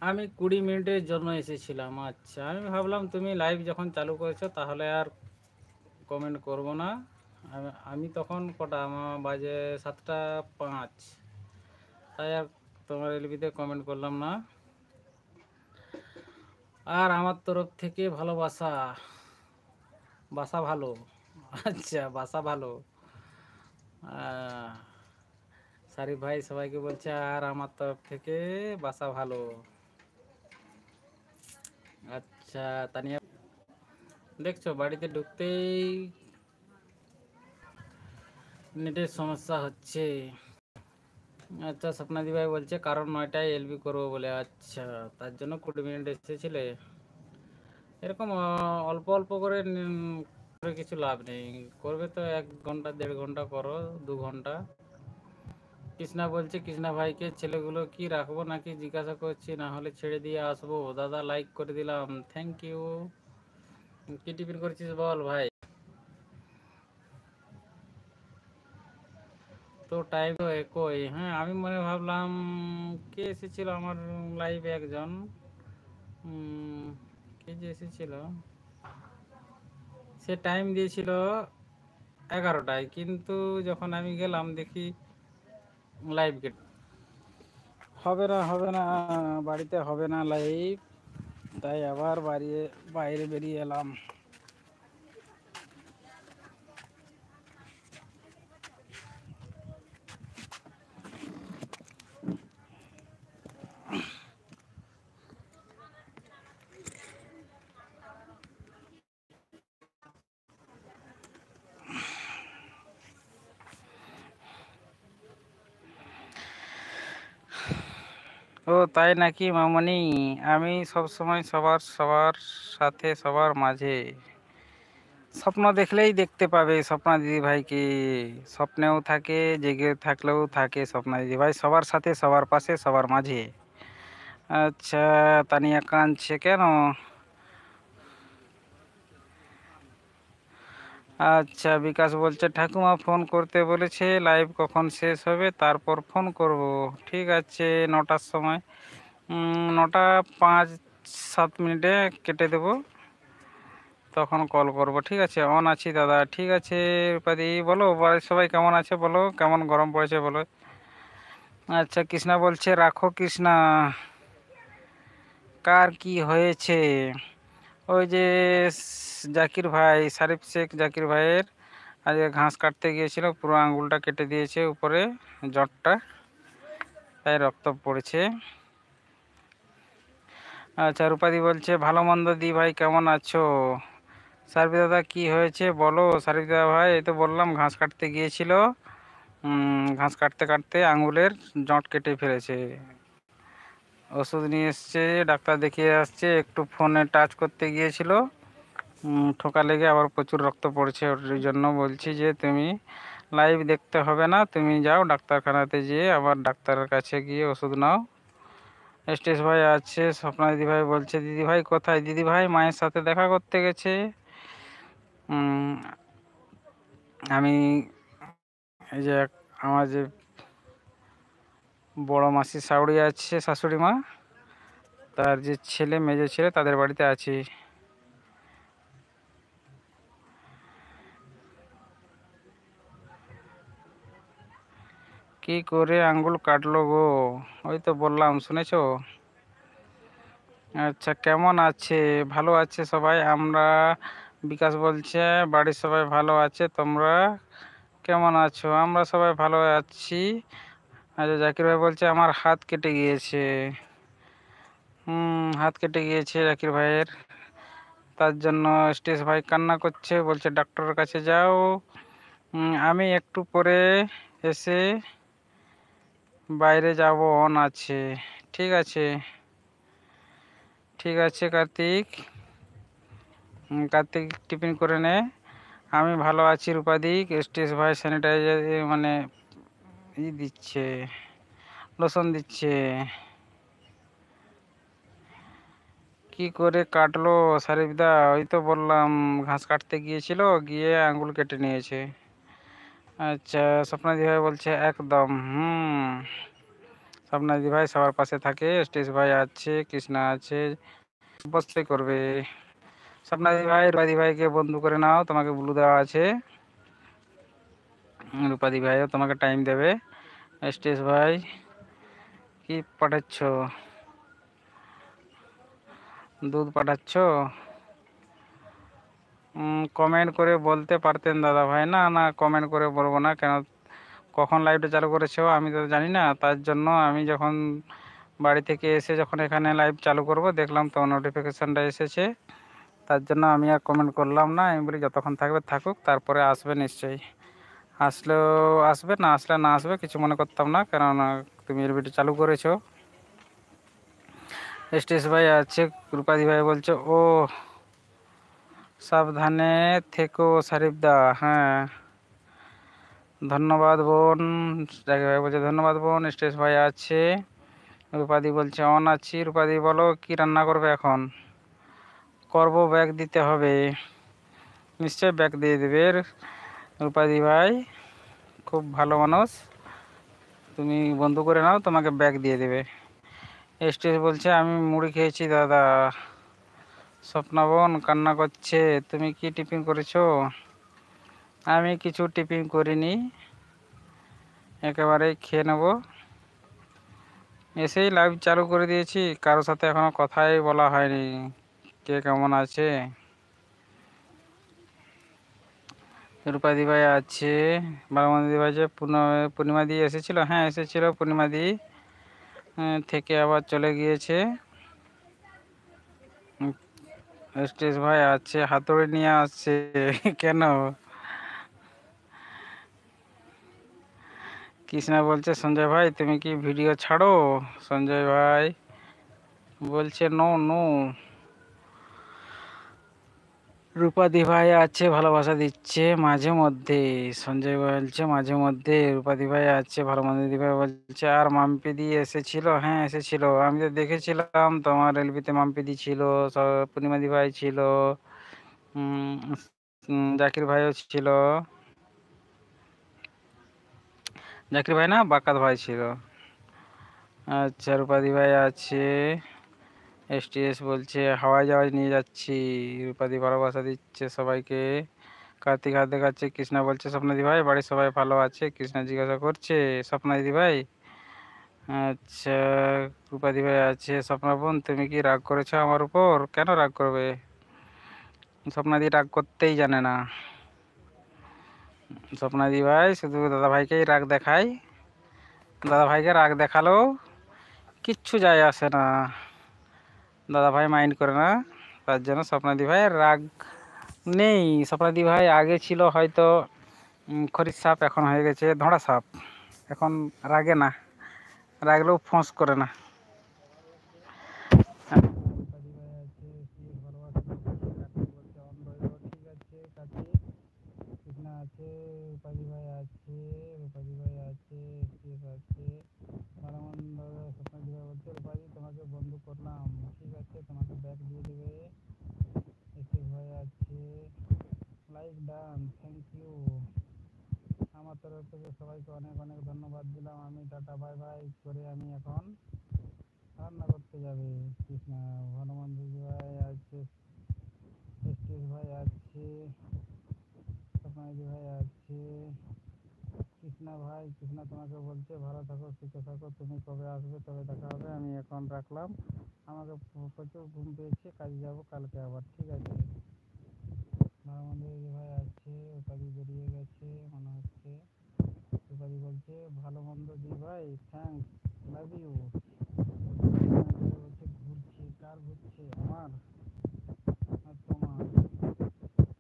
আমি কুড়ি মিনিটের জন্য এসেছিলাম আচ্ছা আমি ভাবলাম তুমি লাইভ যখন চালু করেছো তাহলে আর কমেন্ট করব না আমি তখন কটা আমার বাজে সাতটা পাঁচ তাই আর তোমার এলবিতে কমেন্ট করলাম না আর আমার তরফ থেকে ভালোবাসা বাসা ভালো আচ্ছা বাসা ভালো সারিফ ভাই সবাইকে বলছে আর আমার তরফ থেকে বাসা ভালো আচ্ছা তানিয়া দেখছো বাড়িতে ঢুকতেই নেটের সমস্যা হচ্ছে আচ্ছা স্বপ্নাদি ভাই বলছে কারণ নয়টায় এলবি করবো বলে আচ্ছা তার জন্য কুড়ি মিনিট এসেছিলে এরকম অল্প অল্প করে কিছু লাভ নেই করবে তো এক ঘন্টা দেড় ঘন্টা করো দু ঘন্টা কৃষ্ণা বলছে কৃষ্ণা ভাইকে ছেলেগুলো কি রাখবো নাকি জিজ্ঞাসা করছি না হলে ছেড়ে দিয়ে আসবো দাদা লাইক করে দিলাম থ্যাংক ইউ কি টিফিন করেছিস বল ভাই তো টাইপ একই হ্যাঁ আমি মনে ভাবলাম কে এসেছিল আমার লাইভে একজন কে যে এসেছিল সে টাইম দিয়েছিল এগারোটায় কিন্তু যখন আমি গেলাম দেখি লাইভ গেট হবে না হবে না বাড়িতে হবে না লাইভ তাই আবার বাড়িয়ে বাইরে বেরিয়ে এলাম তাই নাকি মামনি আমি সবসময় সবার সবার সাথে সবার মাঝে স্বপ্ন দেখলেই দেখতে পাবে স্বপ্না ভাইকে স্বপ্নেও থাকে জেগে থাকলেও থাকে স্বপ্না ভাই সবার সাথে সবার পাশে সবার মাঝে আচ্ছা তানিয়া কাঁদছে কেন আচ্ছা বিকাশ বলছে ঠাকুমা ফোন করতে বলেছে লাইভ কখন শেষ হবে তারপর ফোন করব ঠিক আছে নটার সময় নটা পাঁচ সাত মিনিটে কেটে দেব তখন কল করব ঠিক আছে অন আছি দাদা ঠিক আছে রূপাদি বলো বাড়ির সবাই কেমন আছে বলো কেমন গরম পড়েছে বলো আচ্ছা কৃষ্ণা বলছে রাখো কৃষ্ণা কার কি হয়েছে ওই যে জাকির ভাই শারিফ শেখ জাকির ভাইয়ের আজ ঘাস কাটতে গিয়েছিল পুরো আঙুলটা কেটে দিয়েছে উপরে জটটা তাই রক্ত পড়েছে আচ্ছা রূপাদি বলছে ভালো মন্দ দি ভাই কেমন আছো সার্বি দাদা কী হয়েছে বলো সার্বি দাদা ভাই এই তো বললাম ঘাস কাটতে গিয়েছিল ঘাস কাটতে কাটতে আঙুলের জট কেটে ফেলেছে ওষুধ নিয়ে এসছে ডাক্তার দেখিয়ে আসছে একটু ফোনে টাচ করতে গিয়েছিল ঠোকা লেগে আবার প্রচুর রক্ত পড়ছে ওর জন্য বলছি যে তুমি লাইভ দেখতে হবে না তুমি যাও ডাক্তারখানাতে যেয়ে আবার ডাক্তারের কাছে গিয়ে ওষুধ নাও এসটিএস ভাই আছে স্বপ্না দিদিভাই বলছে দিদিভাই কোথায় দিদিভাই মায়ের সাথে দেখা করতে গেছে আমি এই যে আমার যে বড় মাসি শাওড়ি আছে শাশুড়ি মা তার যে ছেলে মেজে ছেলে তাদের বাড়িতে আছি কি করে আঙ্গুল কাটলো গো ওই তো বললাম শুনেছ আচ্ছা কেমন আছে ভালো আছে সবাই আমরা বিকাশ বলছে বাড়ির সবাই ভালো আছে তোমরা কেমন আছো আমরা সবাই ভালো আছি আচ্ছা জাকির ভাই বলছে আমার হাত কেটে গিয়েছে হুম হাত কেটে গিয়েছে জাকির ভাইয়ের তার জন্য স্টেজ ভাই কান্না করছে বলছে ডাক্তারের কাছে যাও আমি একটু পরে এসে বাইরে যাব অন আছে ঠিক আছে ঠিক আছে কার্তিক কার্তিক টিফিন করে নে আমি ভালো আছি রূপাদিক স্টেজ ভাই স্যানিটাইজার মানে ই দিচ্ছে লোশন দিচ্ছে কি করে কাটলো সারিফদা ওই তো বললাম ঘাস কাটতে গিয়েছিল গিয়ে আঙ্গুল কেটে নিয়েছে আচ্ছা স্বপ্নাজি ভাই বলছে একদম হুম স্বপ্নাজি ভাই সবার পাশে থাকে স্টেজ ভাই আছে কৃষ্ণা আছে অবশ্যই করবে স্বপ্নাদি ভাই রূপাদি ভাইকে বন্ধু করে নাও তোমাকে ব্লু দেওয়া আছে রূপাদি ভাইও তোমাকে টাইম দেবে স্টেজ ভাই কি পাঠাচ্ছ দুধ পাঠাচ্ছ কমেন্ট করে বলতে পারতেন দাদা ভাই না না কমেন্ট করে বলবো না কেন কখন লাইভটা চালু করেছো আমি তো জানি না তার জন্য আমি যখন বাড়ি থেকে এসে যখন এখানে লাইভ চালু করব দেখলাম তো নোটিফিকেশানটা এসেছে তার জন্য আমি আর কমেন্ট করলাম না আমি বলি যতক্ষণ থাকবে থাকুক তারপরে আসবে নিশ্চয়ই আসলেও আসবে না আসলে না আসবে কিছু মনে করতাম না কেননা তুমি এর ভিডিও চালু করেছো এস ভাই আছে কৃপাদি ভাই বলছো ও সাবধানে থেকো শারিফদা হ্যাঁ ধন্যবাদ বোন ভাই বলছে ধন্যবাদ বোন স্টেজ ভাই আছে রূপাদি বলছে অন আছি রূপাদি বলো কি রান্না করবে এখন করবো ব্যাগ দিতে হবে নিশ্চয় ব্যাগ দিয়ে দেবে রূপাদি ভাই খুব ভালো মানুষ তুমি বন্ধু করে নাও তোমাকে ব্যাগ দিয়ে দেবে স্টেজ বলছে আমি মুড়ি খেয়েছি দাদা স্বপ্নবন কান্না করছে তুমি কি টিফিন করেছো আমি কিছু টিপিং করিনি একেবারেই খেয়ে নেব এসেই লাইভ চালু করে দিয়েছি কারোর সাথে এখনও কথাই বলা হয়নি কে কেমন আছে রূপাদি ভাই আছে বালমন্দি ভাই যে পূর্ণিমা দি এসেছিল হ্যাঁ এসেছিল পূর্ণিমা দি থেকে আবার চলে গিয়েছে স্টেজ ভাই আছে হাতুড়ি নিয়ে আসছে কেন কৃষ্ণা বলছে সঞ্জয় ভাই তুমি কি ভিডিও ছাড়ো সঞ্জয় ভাই বলছে নো নো রূপাদি ভাই আছে ভালোবাসা দিচ্ছে মাঝে মধ্যে সঞ্জয় বলছে মাঝে মধ্যে রূপাদি ভাই আছে ভালো মন্দির ভাই বলছে আর মাম্পি দি এসেছিল হ্যাঁ এসেছিল আমি তো দেখেছিলাম তোমার এলবিতে মাম্পি দি ছিল পূর্ণিমা দি ভাই ছিল জাকির ভাইও ছিল জাকির ভাই না বাকাত ভাই ছিল আচ্ছা রূপাদি ভাই আছে এসটিএস বলছে হাওয়াই জাহাজ নিয়ে যাচ্ছি রূপাদি ভালোবাসা দিচ্ছে সবাইকে কার্তিক হাত দেখাচ্ছে কৃষ্ণা বলছে স্বপ্নাদি ভাই বাড়ির সবাই ভালো আছে কৃষ্ণা জিজ্ঞাসা করছে স্বপ্নাদি ভাই আচ্ছা রূপাদি ভাই আছে বোন তুমি কি রাগ করেছো আমার উপর কেন রাগ করবে স্বপ্নাদি রাগ করতেই জানে না স্বপ্নাদি ভাই শুধু দাদাভাইকেই রাগ দেখায় দাদাভাইকে রাগ দেখালো কিচ্ছু যায় আসে না দাদা ভাই মাইন্ড করে না তার জন্য স্বপ্নাদি ভাই রাগ নেই স্বপ্নাদি ভাই আগে ছিল হয়তো খরিদ সাপ এখন হয়ে গেছে ধরা সাপ এখন রাগে না রাগলেও ফোঁস করে না আছে রূপালী ভাই আছে রূপালী ভাই আছে আছে সাধারণভাবে সবসময় যেভাবে বলছি তোমাকে বন্ধু করলাম ঠিক আছে তোমাকে ব্যাক দিয়ে দেবে এতে ভয় আছে লাইক ডান থ্যাংক ইউ আমার তরফ থেকে সবাইকে অনেক অনেক ধন্যবাদ দিলাম আমি টাটা বাই বাই করে আমি এখন রান্না করতে যাবে কৃষ্ণ হনুমান ভাই আছে ভাই আছে ভাই আছে কৃষ্ণা ভাই কৃষ্ণা তোমাকে বলছে ভালো থাকো সুখে থাকো তুমি কবে আসবে তবে দেখা হবে আমি এখন রাখলাম আমাকে প্রচুর ঘুম পেয়েছে কাজে যাবো কালকে আবার ঠিক আছে ভালো ভাই আছে উপাধি বেরিয়ে গেছে মনে হচ্ছে উপাধি বলছে ভালো মন্দ দি ভাই থ্যাংকস লাভ ইউ বলছে ঘুরছে কার ঘুরছে আমার আর তোমার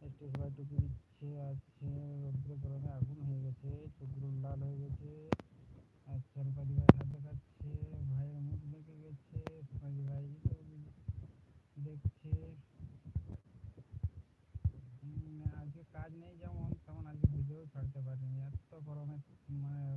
একটু ভাই টুকি আছে আছে রৌদ্র গরমে আগুন হয়ে গেছে চোখগুলো লাল হয়ে গেছে আর চার পাঁচ ভাই হাত দেখাচ্ছে ভাইয়ের মুখ দেখে গেছে পাঁচ ভাই দেখছে আজকে কাজ নেই যেমন তেমন আজকে ভিডিও ছাড়তে পারিনি এত গরমে মানে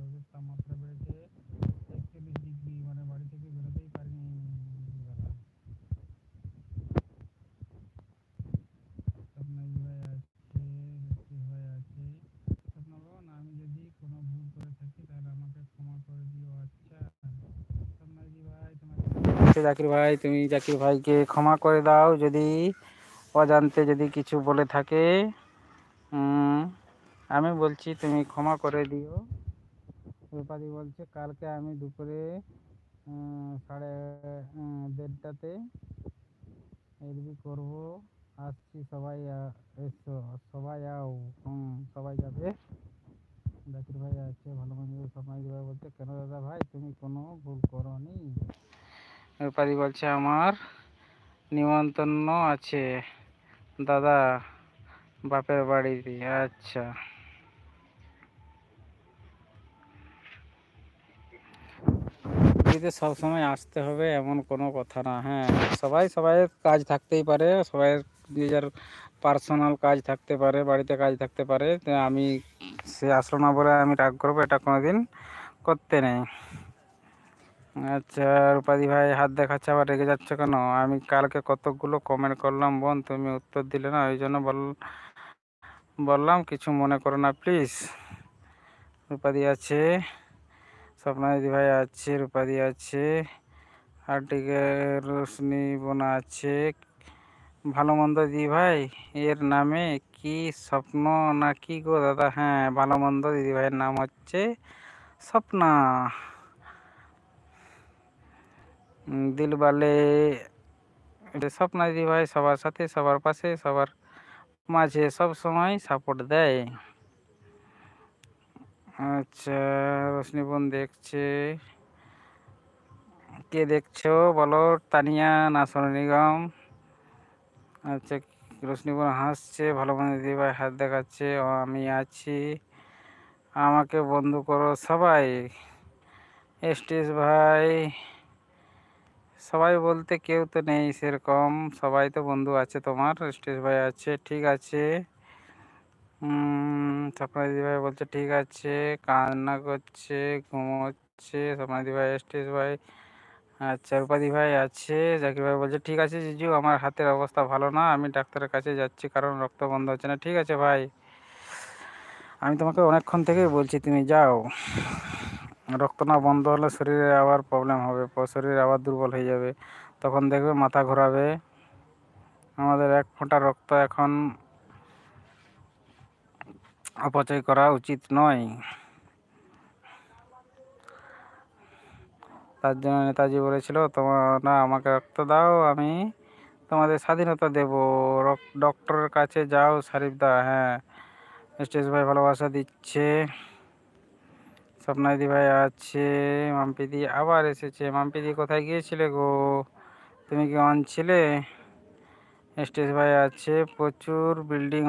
আছে জাকির ভাই তুমি জাকির ভাইকে ক্ষমা করে দাও যদি অজান্তে যদি কিছু বলে থাকে আমি বলছি তুমি ক্ষমা করে দিও রূপাদি বলছে কালকে আমি দুপুরে সাড়ে দেড়টাতে এলবি করব আসছি সবাই এসো সবাই আও হুম সবাই যাবে জাকির ভাই আছে ভালো মন্দ সবাই বলছে কেন দাদা ভাই তুমি কোনো ভুল করো নি ব্যাপারী বলছে আমার নিমন্ত্রণ আছে দাদা বাপের বাড়িতে আচ্ছা সব সময় আসতে হবে এমন কোনো কথা না হ্যাঁ সবাই সবাইয়ের কাজ থাকতেই পারে সবাই নিজের পার্সোনাল কাজ থাকতে পারে বাড়িতে কাজ থাকতে পারে আমি সে আসলো না বলে আমি রাগ করবো এটা কোনো দিন করতে নেই আচ্ছা রূপাদি ভাই হাত দেখাচ্ছে আবার রেগে যাচ্ছে কেন আমি কালকে কতগুলো কমেন্ট করলাম বোন তুমি উত্তর দিলে না ওই জন্য বললাম কিছু মনে করো না প্লিজ রূপাদি আছে স্বপ্না ভাই আছে রূপাদি আছে আর দিকে রোশনি বোনা আছে ভালো মন্দ দিদি ভাই এর নামে কি স্বপ্ন না কি গো দাদা হ্যাঁ ভালো মন্দ দিদি ভাইয়ের নাম হচ্ছে স্বপ্না দিলবালে স্বপ্নাদি ভাই সবার সাথে সবার পাশে সবার মাঝে সব সময় সাপোর্ট দেয় আচ্ছা রশ্মিবন দেখছে কে দেখছো বলো তানিয়া না নিগম আচ্ছা রশ্মিবন হাসছে ভালো বন্ধু দিদিভাই হাত দেখাচ্ছে আমি আছি আমাকে বন্ধু করো সবাই এস ভাই সবাই বলতে কেউ তো নেই সেরকম সবাই তো বন্ধু আছে তোমার স্টেজ ভাই আছে ঠিক আছে স্বপ্না ভাই বলছে ঠিক আছে কান্না করছে ঘুমোচ্ছে স্বপ্না ভাই স্টেজ ভাই আচ্ছা রূপাদি ভাই আছে জাকির ভাই বলছে ঠিক আছে জিজু আমার হাতের অবস্থা ভালো না আমি ডাক্তারের কাছে যাচ্ছি কারণ রক্ত বন্ধ হচ্ছে না ঠিক আছে ভাই আমি তোমাকে অনেকক্ষণ থেকেই বলছি তুমি যাও রক্ত না বন্ধ হলে শরীরে আবার প্রবলেম হবে শরীর আবার দুর্বল হয়ে যাবে তখন দেখবে মাথা ঘোরাবে আমাদের এক ফোঁটা রক্ত এখন অপচয় করা উচিত নয় তার জন্য নেতাজি বলেছিল তোমরা আমাকে রক্ত দাও আমি তোমাদের স্বাধীনতা দেব ডক্টরের কাছে যাও দা হ্যাঁ স্টেজ ভাই ভালোবাসা দিচ্ছে स्वप्नदी भाई आम्पी दी आर एस मामपी दी कथा गए गो तुम्हें कि अन छे स्टेज भाई आचुर ब्लिडिंग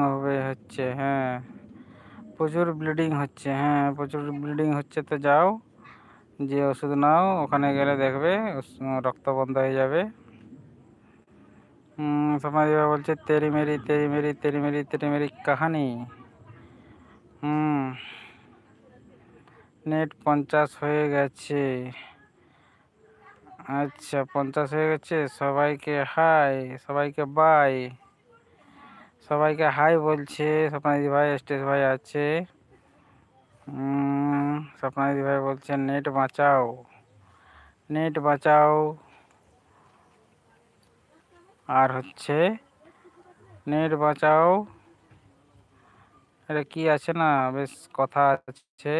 हाँ प्रचुर ब्लिडिंग हाँ प्रचुर ब्लिडिंग हो जाओ जे ओषुद नाओ ओखने गले देखे रक्त बंद हो जाए स्वप्नदी भाई बोलते तेरी मेरी तेरी मेरी तेरी मेरी तेरी मेरी कहानी নেট পঞ্চাশ হয়ে গেছে আচ্ছা পঞ্চাশ হয়ে গেছে সবাইকে হাই সবাইকে বাই সবাইকে হাই বলছে স্বপ্নাদি ভাই স্টেজ ভাই আছে স্বপ্নাদি ভাই বলছে নেট বাঁচাও নেট বাঁচাও আর হচ্ছে নেট বাঁচাও এটা কি আছে না বেশ কথা আছে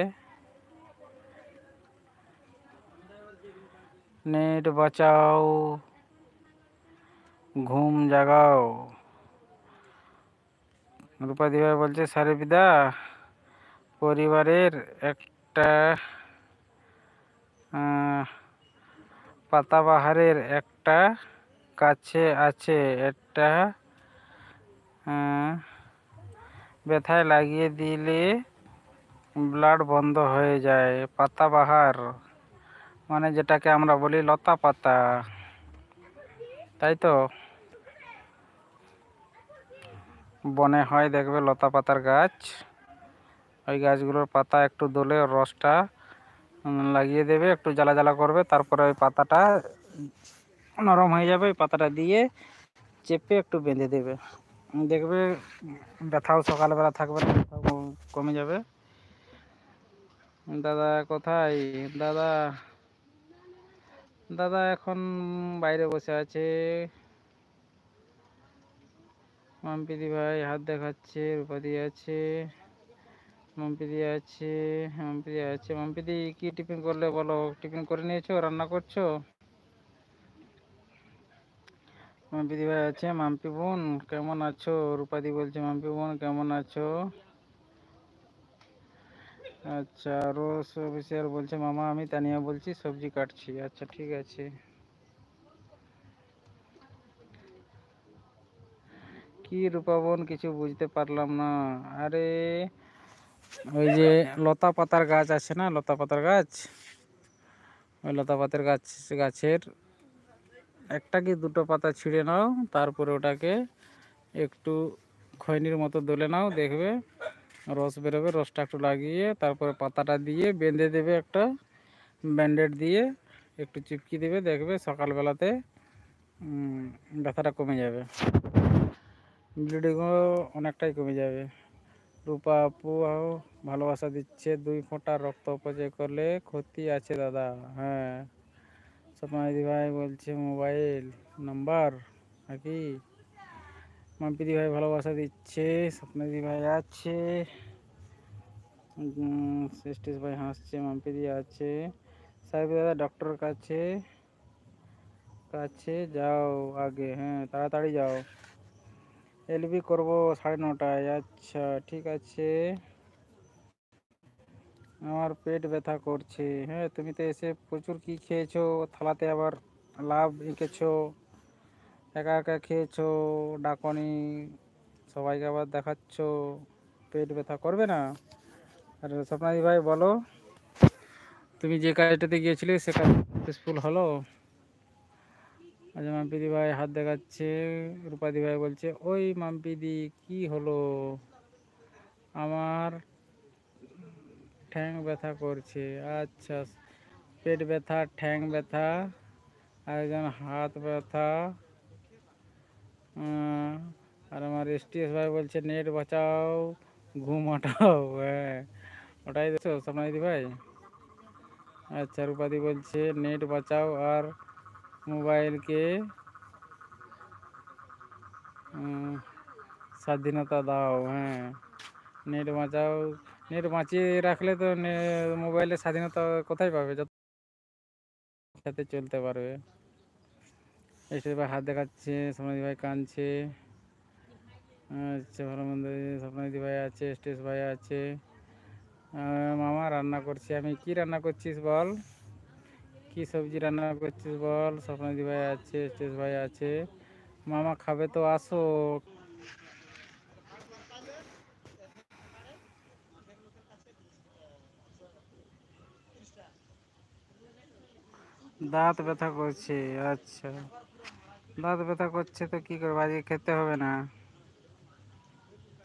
নেট বাঁচাও ঘুম জাগাও রূপা দিবা বলছে সারিপিদা পরিবারের একটা পাতাবাহারের একটা কাছে আছে একটা ব্যথায় লাগিয়ে দিলে ব্লাড বন্ধ হয়ে যায় পাতাবাহার মানে যেটাকে আমরা বলি লতা পাতা তাই তো বনে হয় দেখবে লতা পাতার গাছ ওই গাছগুলোর পাতা একটু দোলে রসটা লাগিয়ে দেবে একটু জ্বালা জ্বালা করবে তারপরে ওই পাতাটা নরম হয়ে যাবে ওই পাতাটা দিয়ে চেপে একটু বেঁধে দেবে দেখবে ব্যথাও সকালবেলা থাকবে কমে যাবে দাদা কোথায় দাদা দাদা এখন বাইরে বসে আছে মামপিদি ভাই হাত দেখাচ্ছে রূপাদি আছে মাম্পিদি আছে মাম্পিদি আছে মাম্পিদি কি টিফিন করলে বলো টিফিন করে নিয়েছো রান্না করছো মামপিদি ভাই আছে মাম্পি বোন কেমন আছো রূপাদি বলছে মাম্পি বোন কেমন আছো আচ্ছা রোজ আর বলছে মামা আমি তানিয়া বলছি সবজি কাটছি আচ্ছা ঠিক আছে কি রূপাবন কিছু বুঝতে পারলাম না আরে ওই যে লতা পাতার গাছ আছে না লতা পাতার গাছ ওই লতা পাতার গাছ গাছের একটা কি দুটো পাতা ছিঁড়ে নাও তারপরে ওটাকে একটু খৈনির মতো দোলে নাও দেখবে রক্ত বেরবে রস্টাক্ট লাগিয়ে তারপরে পাতাটা দিয়ে বেঁধে দেবে একটা ব্যান্ডেড দিয়ে একটু চিপকে দিবে দেখবে সকাল বেলাতে ব্যথাটা কমে যাবে bleeding ও অনেকটা কমে যাবে রূপা আপু ভালো ভাষা দিচ্ছে দুই ফোঁটা রক্ত অপচয় করলে ক্ষতি আছে দাদা হ্যাঁ আপনারা ডিভাইস বলছি মোবাইল নাম্বার 하기 মাম্পি দি ভাই ভালোবাসা দিছে স্বপ্ন দি ভাই আছে জেস্টিস ভাই হাসছে মাম্পি দি আছে সাইব দাদা ডক্টর কাছে কাছে যাও আগে হ্যাঁ তাড়াতাড়ি যাও এলভি করবো 9:30 আচ্ছা ঠিক আছে আমার পেট ব্যথা করছে হ্যাঁ তুমি তো এসে প্রচুর কি খেয়েছো থালাতে আবার লাভ কিছু একা একা খেয়েছো ডাকনি সবাইকে আবার দেখাচ্ছ পেট ব্যথা করবে না আর স্বপ্নাদি ভাই বলো তুমি যে কাজটাতে গিয়েছিলে সে কাজ সাকসেসফুল হলো আচ্ছা মাম্পিদি ভাই হাত দেখাচ্ছে রূপাদি ভাই বলছে ওই মাম্পিদি কি হলো আমার ঠ্যাং ব্যথা করছে আচ্ছা পেট ব্যথা ঠ্যাং ব্যথা আর একজন হাত ব্যথা আর আমার এসটিএস ভাই বলছে নেট বাঁচাও ঘুম হটাও হ্যাঁ ওটাই দেখছো সামনাইদি ভাই আচ্ছা রূপাদি বলছে নেট বাঁচাও আর মোবাইলকে স্বাধীনতা দাও হ্যাঁ নেট বাঁচাও নেট বাঁচিয়ে রাখলে তো মোবাইলের স্বাধীনতা কোথায় পাবে যত সাথে চলতে পারবে এসে ভাই হাত দেখাচ্ছে স্বপ্নদি ভাই কাঁদছে আচ্ছা ভালো মন্দ স্বপ্নাদি ভাই আছে স্টেজ ভাই আছে মামা রান্না করছে আমি কি রান্না করছিস বল কি সবজি রান্না করছিস বল স্বপ্নাদি ভাই আছে স্টেজ ভাই আছে মামা খাবে তো আসো দাঁত ব্যথা করছে আচ্ছা দাঁত ব্যথা করছে তো কি করবো আজকে খেতে হবে না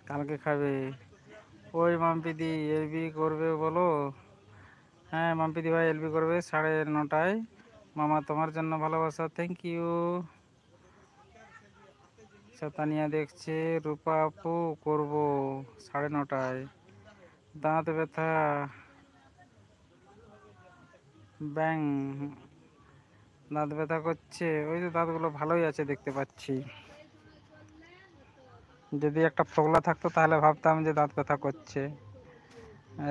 কালকে খাবে ওই মাম্পিদি এলবি করবে বলো হ্যাঁ মাম্পিদি ভাই এলবি করবে সাড়ে নটায় মামা তোমার জন্য ভালোবাসা থ্যাংক ইউ সাতানিয়া দেখছে রূপা আপু করবো সাড়ে নটায় দাঁত ব্যথা ব্যাং দাঁত ব্যথা করছে ওই তো দাঁতগুলো ভালোই আছে দেখতে পাচ্ছি যদি একটা ফোগলা থাকতো তাহলে ভাবতাম যে দাঁত ব্যথা করছে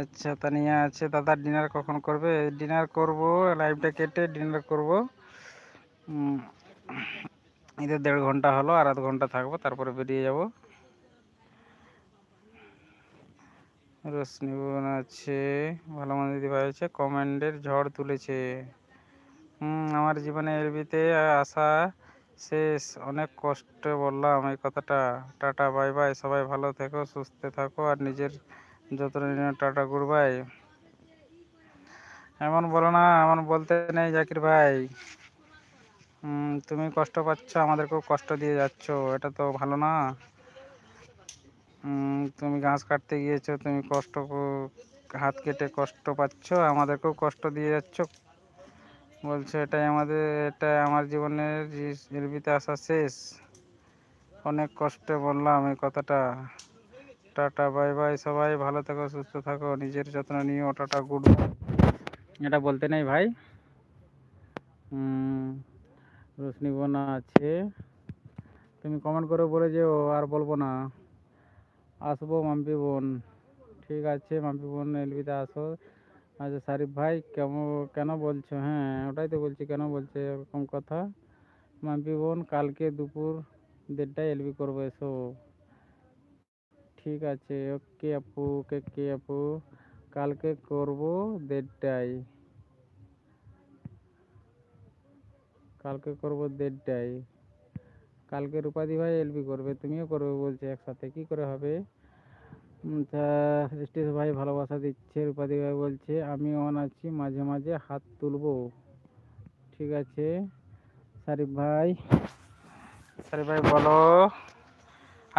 আচ্ছা নিয়ে আছে দাদা ডিনার কখন করবে ডিনার করব লাইভটা কেটে ডিনার করব এদের দেড় ঘন্টা হলো আর আধ ঘন্টা থাকবো তারপরে বেরিয়ে যাব রশ্মিবন আছে ভালো মন্দ দিদি ভাই আছে কমেন্টের ঝড় তুলেছে আমার জীবনে এলবিতে আসা শেষ অনেক কষ্টে বললাম এই কথাটা টাটা বাই বাই সবাই ভালো থেকো সুস্থ থাকো আর নিজের যত্ন নিয়ে টাটা গুড বাই এমন বলো না এমন বলতে নেই জাকির ভাই তুমি কষ্ট পাচ্ছ আমাদেরকেও কষ্ট দিয়ে যাচ্ছ এটা তো ভালো না তুমি ঘাস কাটতে গিয়েছো তুমি কষ্ট হাত কেটে কষ্ট পাচ্ছ আমাদেরকেও কষ্ট দিয়ে যাচ্ছ বলছে এটাই আমাদের এটা আমার জীবনের এলবিতে আসা শেষ অনেক কষ্টে বললাম এই কথাটা টাটা বাই বাই সবাই ভালো থাকো সুস্থ থাকো নিজের যত্ন নিও টাটা গুড এটা বলতে নেই ভাই রোশনি বোনা আছে তুমি কমেন্ট করে বলে যেও আর বলবো না আসবো মাম্পি বোন ঠিক আছে মাম্পি বোন এলবিতে আসো আচ্ছা সারিফ ভাই কেমন কেন বলছো হ্যাঁ ওটাই তো বলছি কেন বলছে এরকম কথা মাম্পি বোন কালকে দুপুর দেড়টায় এলবি করবো এসো ঠিক আছে ওকে আপু ওকে কে আপু কালকে করব দেড়টায় কালকে করব দেড়টায় কালকে রূপাদি ভাই এলবি করবে তুমিও করবে বলছে একসাথে কি করে হবে তা স্টেজ ভাই ভালোবাসা দিচ্ছে রূপাদি ভাই বলছে আমি অন আছি মাঝে মাঝে হাত তুলবো ঠিক আছে সারিফ ভাই সারিফ ভাই বলো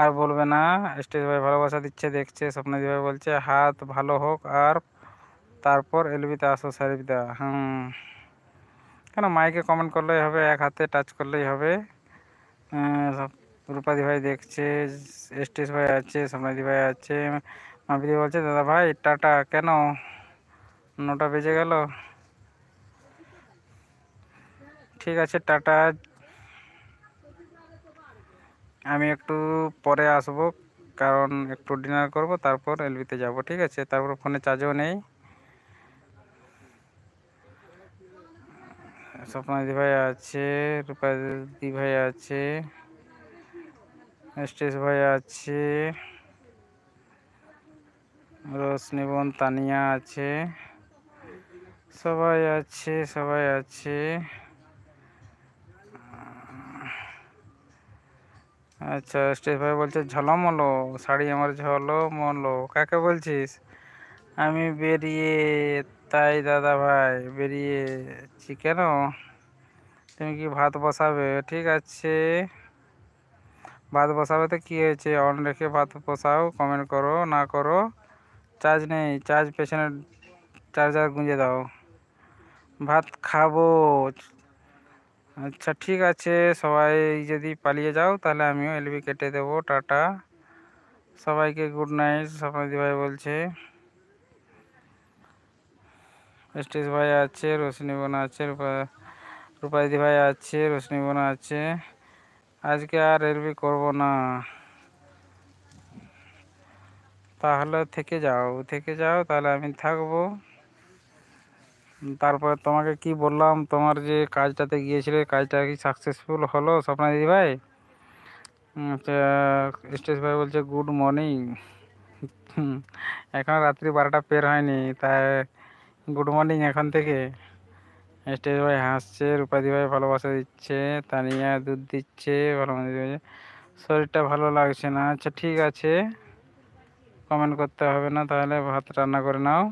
আর বলবে না স্টেজ ভাই ভালোবাসা দিচ্ছে দেখছে স্বপ্নদি ভাই বলছে হাত ভালো হোক আর তারপর এলবিতে আসো সারিফদা হুম কেন মাইকে কমেন্ট করলেই হবে এক হাতে টাচ করলেই হবে হ্যাঁ রূপাদি ভাই দেখছে এসটিএস ভাই আছে সোমনাদি ভাই আছে মাপিদি বলছে দাদা ভাই টাটা কেন নটা বেজে গেল ঠিক আছে টাটা আমি একটু পরে আসব কারণ একটু ডিনার করব তারপর এলবিতে যাব ঠিক আছে তারপর ফোনে চার্জও নেই স্বপ্নাদি ভাই আছে রূপাদি ভাই আছে স্টেজ ভাই আছে রোশনি বোন তানিয়া আছে সবাই আছে সবাই আছে আচ্ছা স্টেজ ভাই বলছে ঝলমলো শাড়ি আমার ঝলমলো কাকে বলছিস আমি বেরিয়ে তাই দাদা ভাই বেরিয়েছি কেন তুমি কি ভাত বসাবে ঠিক আছে ভাত বসাবেতে কী হয়েছে অন রেখে ভাত বসাও কমেন্ট করো না করো চার্জ নেই চার্জ পেছনে চার্জার গুঁজে দাও ভাত খাবো আচ্ছা ঠিক আছে সবাই যদি পালিয়ে যাও তাহলে আমিও এলবি কেটে দেবো টাটা সবাইকে গুড নাইট স্বপ্নদি ভাই বলছে স্টেজ ভাই আছে রোশনি বোন আছে রূপা রূপাদি ভাই আছে রোশনি বোন আছে আজকে আর এলবি করব না তাহলে থেকে যাও থেকে যাও তাহলে আমি থাকবো তারপরে তোমাকে কি বললাম তোমার যে কাজটাতে গিয়েছিলে কাজটা কি সাকসেসফুল হলো স্বপ্না দিদি ভাই স্টেজ ভাই বলছে গুড মর্নিং এখন রাত্রি বারোটা পের হয়নি তাই গুড মর্নিং এখন থেকে স্টেজ ভাই হাসছে রূপাদি ভাই ভালোবাসা দিচ্ছে তানিয়া দুধ দিচ্ছে ভালোবাসা দিচ্ছে শরীরটা ভালো লাগছে না আচ্ছা ঠিক আছে কমেন্ট করতে হবে না তাহলে ভাত রান্না করে নাও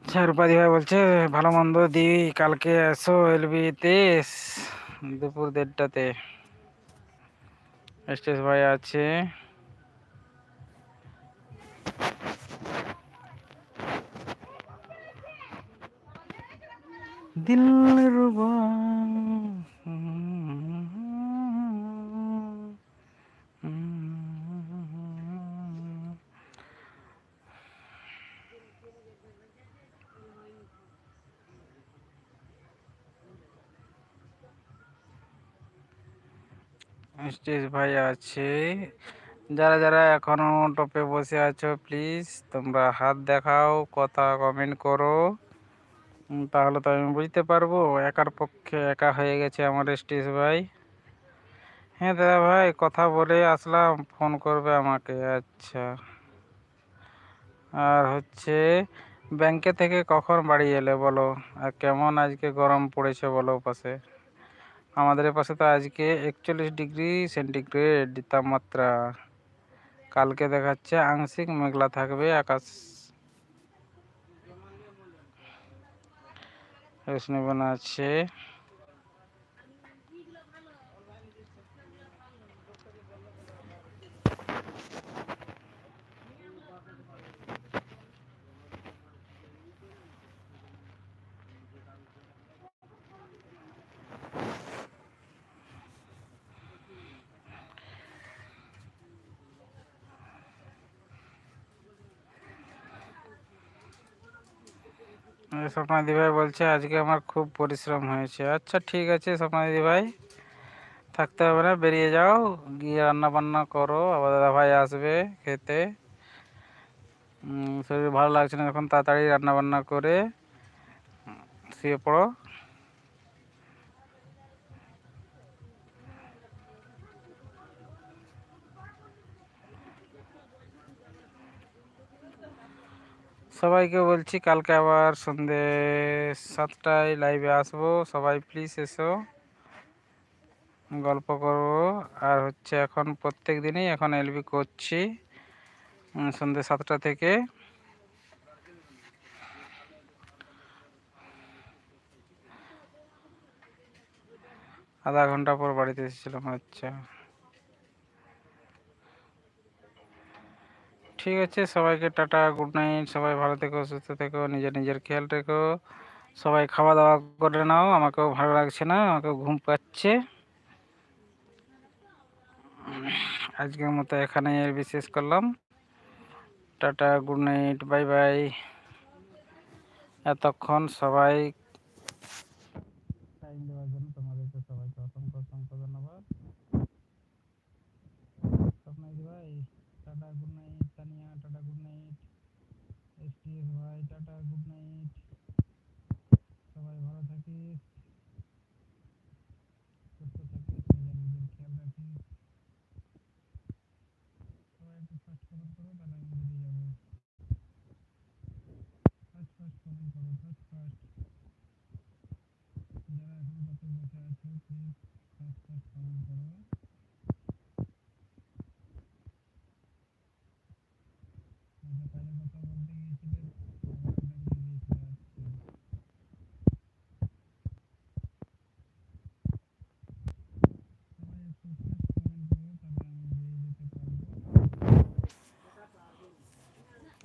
আচ্ছা রূপাদি ভাই বলছে ভালো মন্দ দি কালকে এসো এলবিতে দুপুর দেড়টাতে স্টেজ ভাই আছে দিল স্টেজ ভাই আছে যারা যারা এখনো টপে বসে আছো প্লিজ তোমরা হাত দেখাও কথা কমেন্ট করো তাহলে তো আমি বুঝতে পারবো একার পক্ষে একা হয়ে গেছে আমার স্টেজ ভাই হ্যাঁ দাদা ভাই কথা বলে আসলাম ফোন করবে আমাকে আচ্ছা আর হচ্ছে ব্যাংকে থেকে কখন বাড়ি এলে বলো আর কেমন আজকে গরম পড়েছে বলো পাশে আমাদের পাশে তো আজকে একচল্লিশ ডিগ্রি সেন্টিগ্রেড তাপমাত্রা কালকে দেখাচ্ছে আংশিক মেঘলা থাকবে আকাশ इसने बना छः স্বপ্নাদি ভাই বলছে আজকে আমার খুব পরিশ্রম হয়েছে আচ্ছা ঠিক আছে স্বপ্নাদি ভাই থাকতে হবে না বেরিয়ে যাও গিয়ে রান্না বান্না করো আবার দাদা ভাই আসবে খেতে শরীর ভালো লাগছে না এখন তাড়াতাড়ি রান্না বান্না করে শুয়ে পড়ো সবাইকে বলছি কালকে আবার সন্ধে সাতটায় লাইভে আসবো সবাই প্লিজ এসো গল্প করব আর হচ্ছে এখন প্রত্যেক দিনই এখন এলবি করছি সন্ধে সাতটা থেকে আধা ঘন্টা পর বাড়িতে এসেছিলাম আচ্ছা ঠিক আছে সবাইকে টাটা গুড নাইট সবাই ভালো থেকো সুস্থ থেকো নিজের নিজের খেয়াল রেখো সবাই খাওয়া দাওয়া করে নাও আমাকেও ভালো লাগছে না আমাকেও ঘুম পাচ্ছে আজকের মতো এখানে বিশেষ করলাম টাটা গুড নাইট বাই বাই এতক্ষণ সবাই থাকিস ভাই টাটা গুড নাইট সবাই ভালো থাকিস সুস্থ থাকিস নিজের নিজের খেয়াল রাখিস সবাই একটু ফার্স্ট কমেন্ট করো তাহলে আমি বেরিয়ে যাবো ফার্স্ট ফার্স্ট কমেন্ট করো ফার্স্ট ফার্স্ট যারা এখন কত বসে আছে প্লিজ ফার্স্ট ফার্স্ট কমেন্ট করো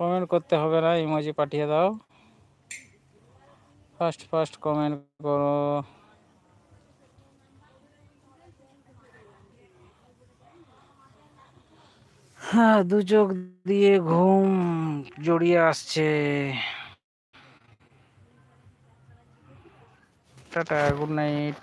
कमेंट करते हैं इमोजी पाठिए दाओ फर्स्ट फर्स्ट कमेंट करो হ্যাঁ দু চোখ দিয়ে ঘুম জড়িয়ে আসছে টাটা গুড নাইট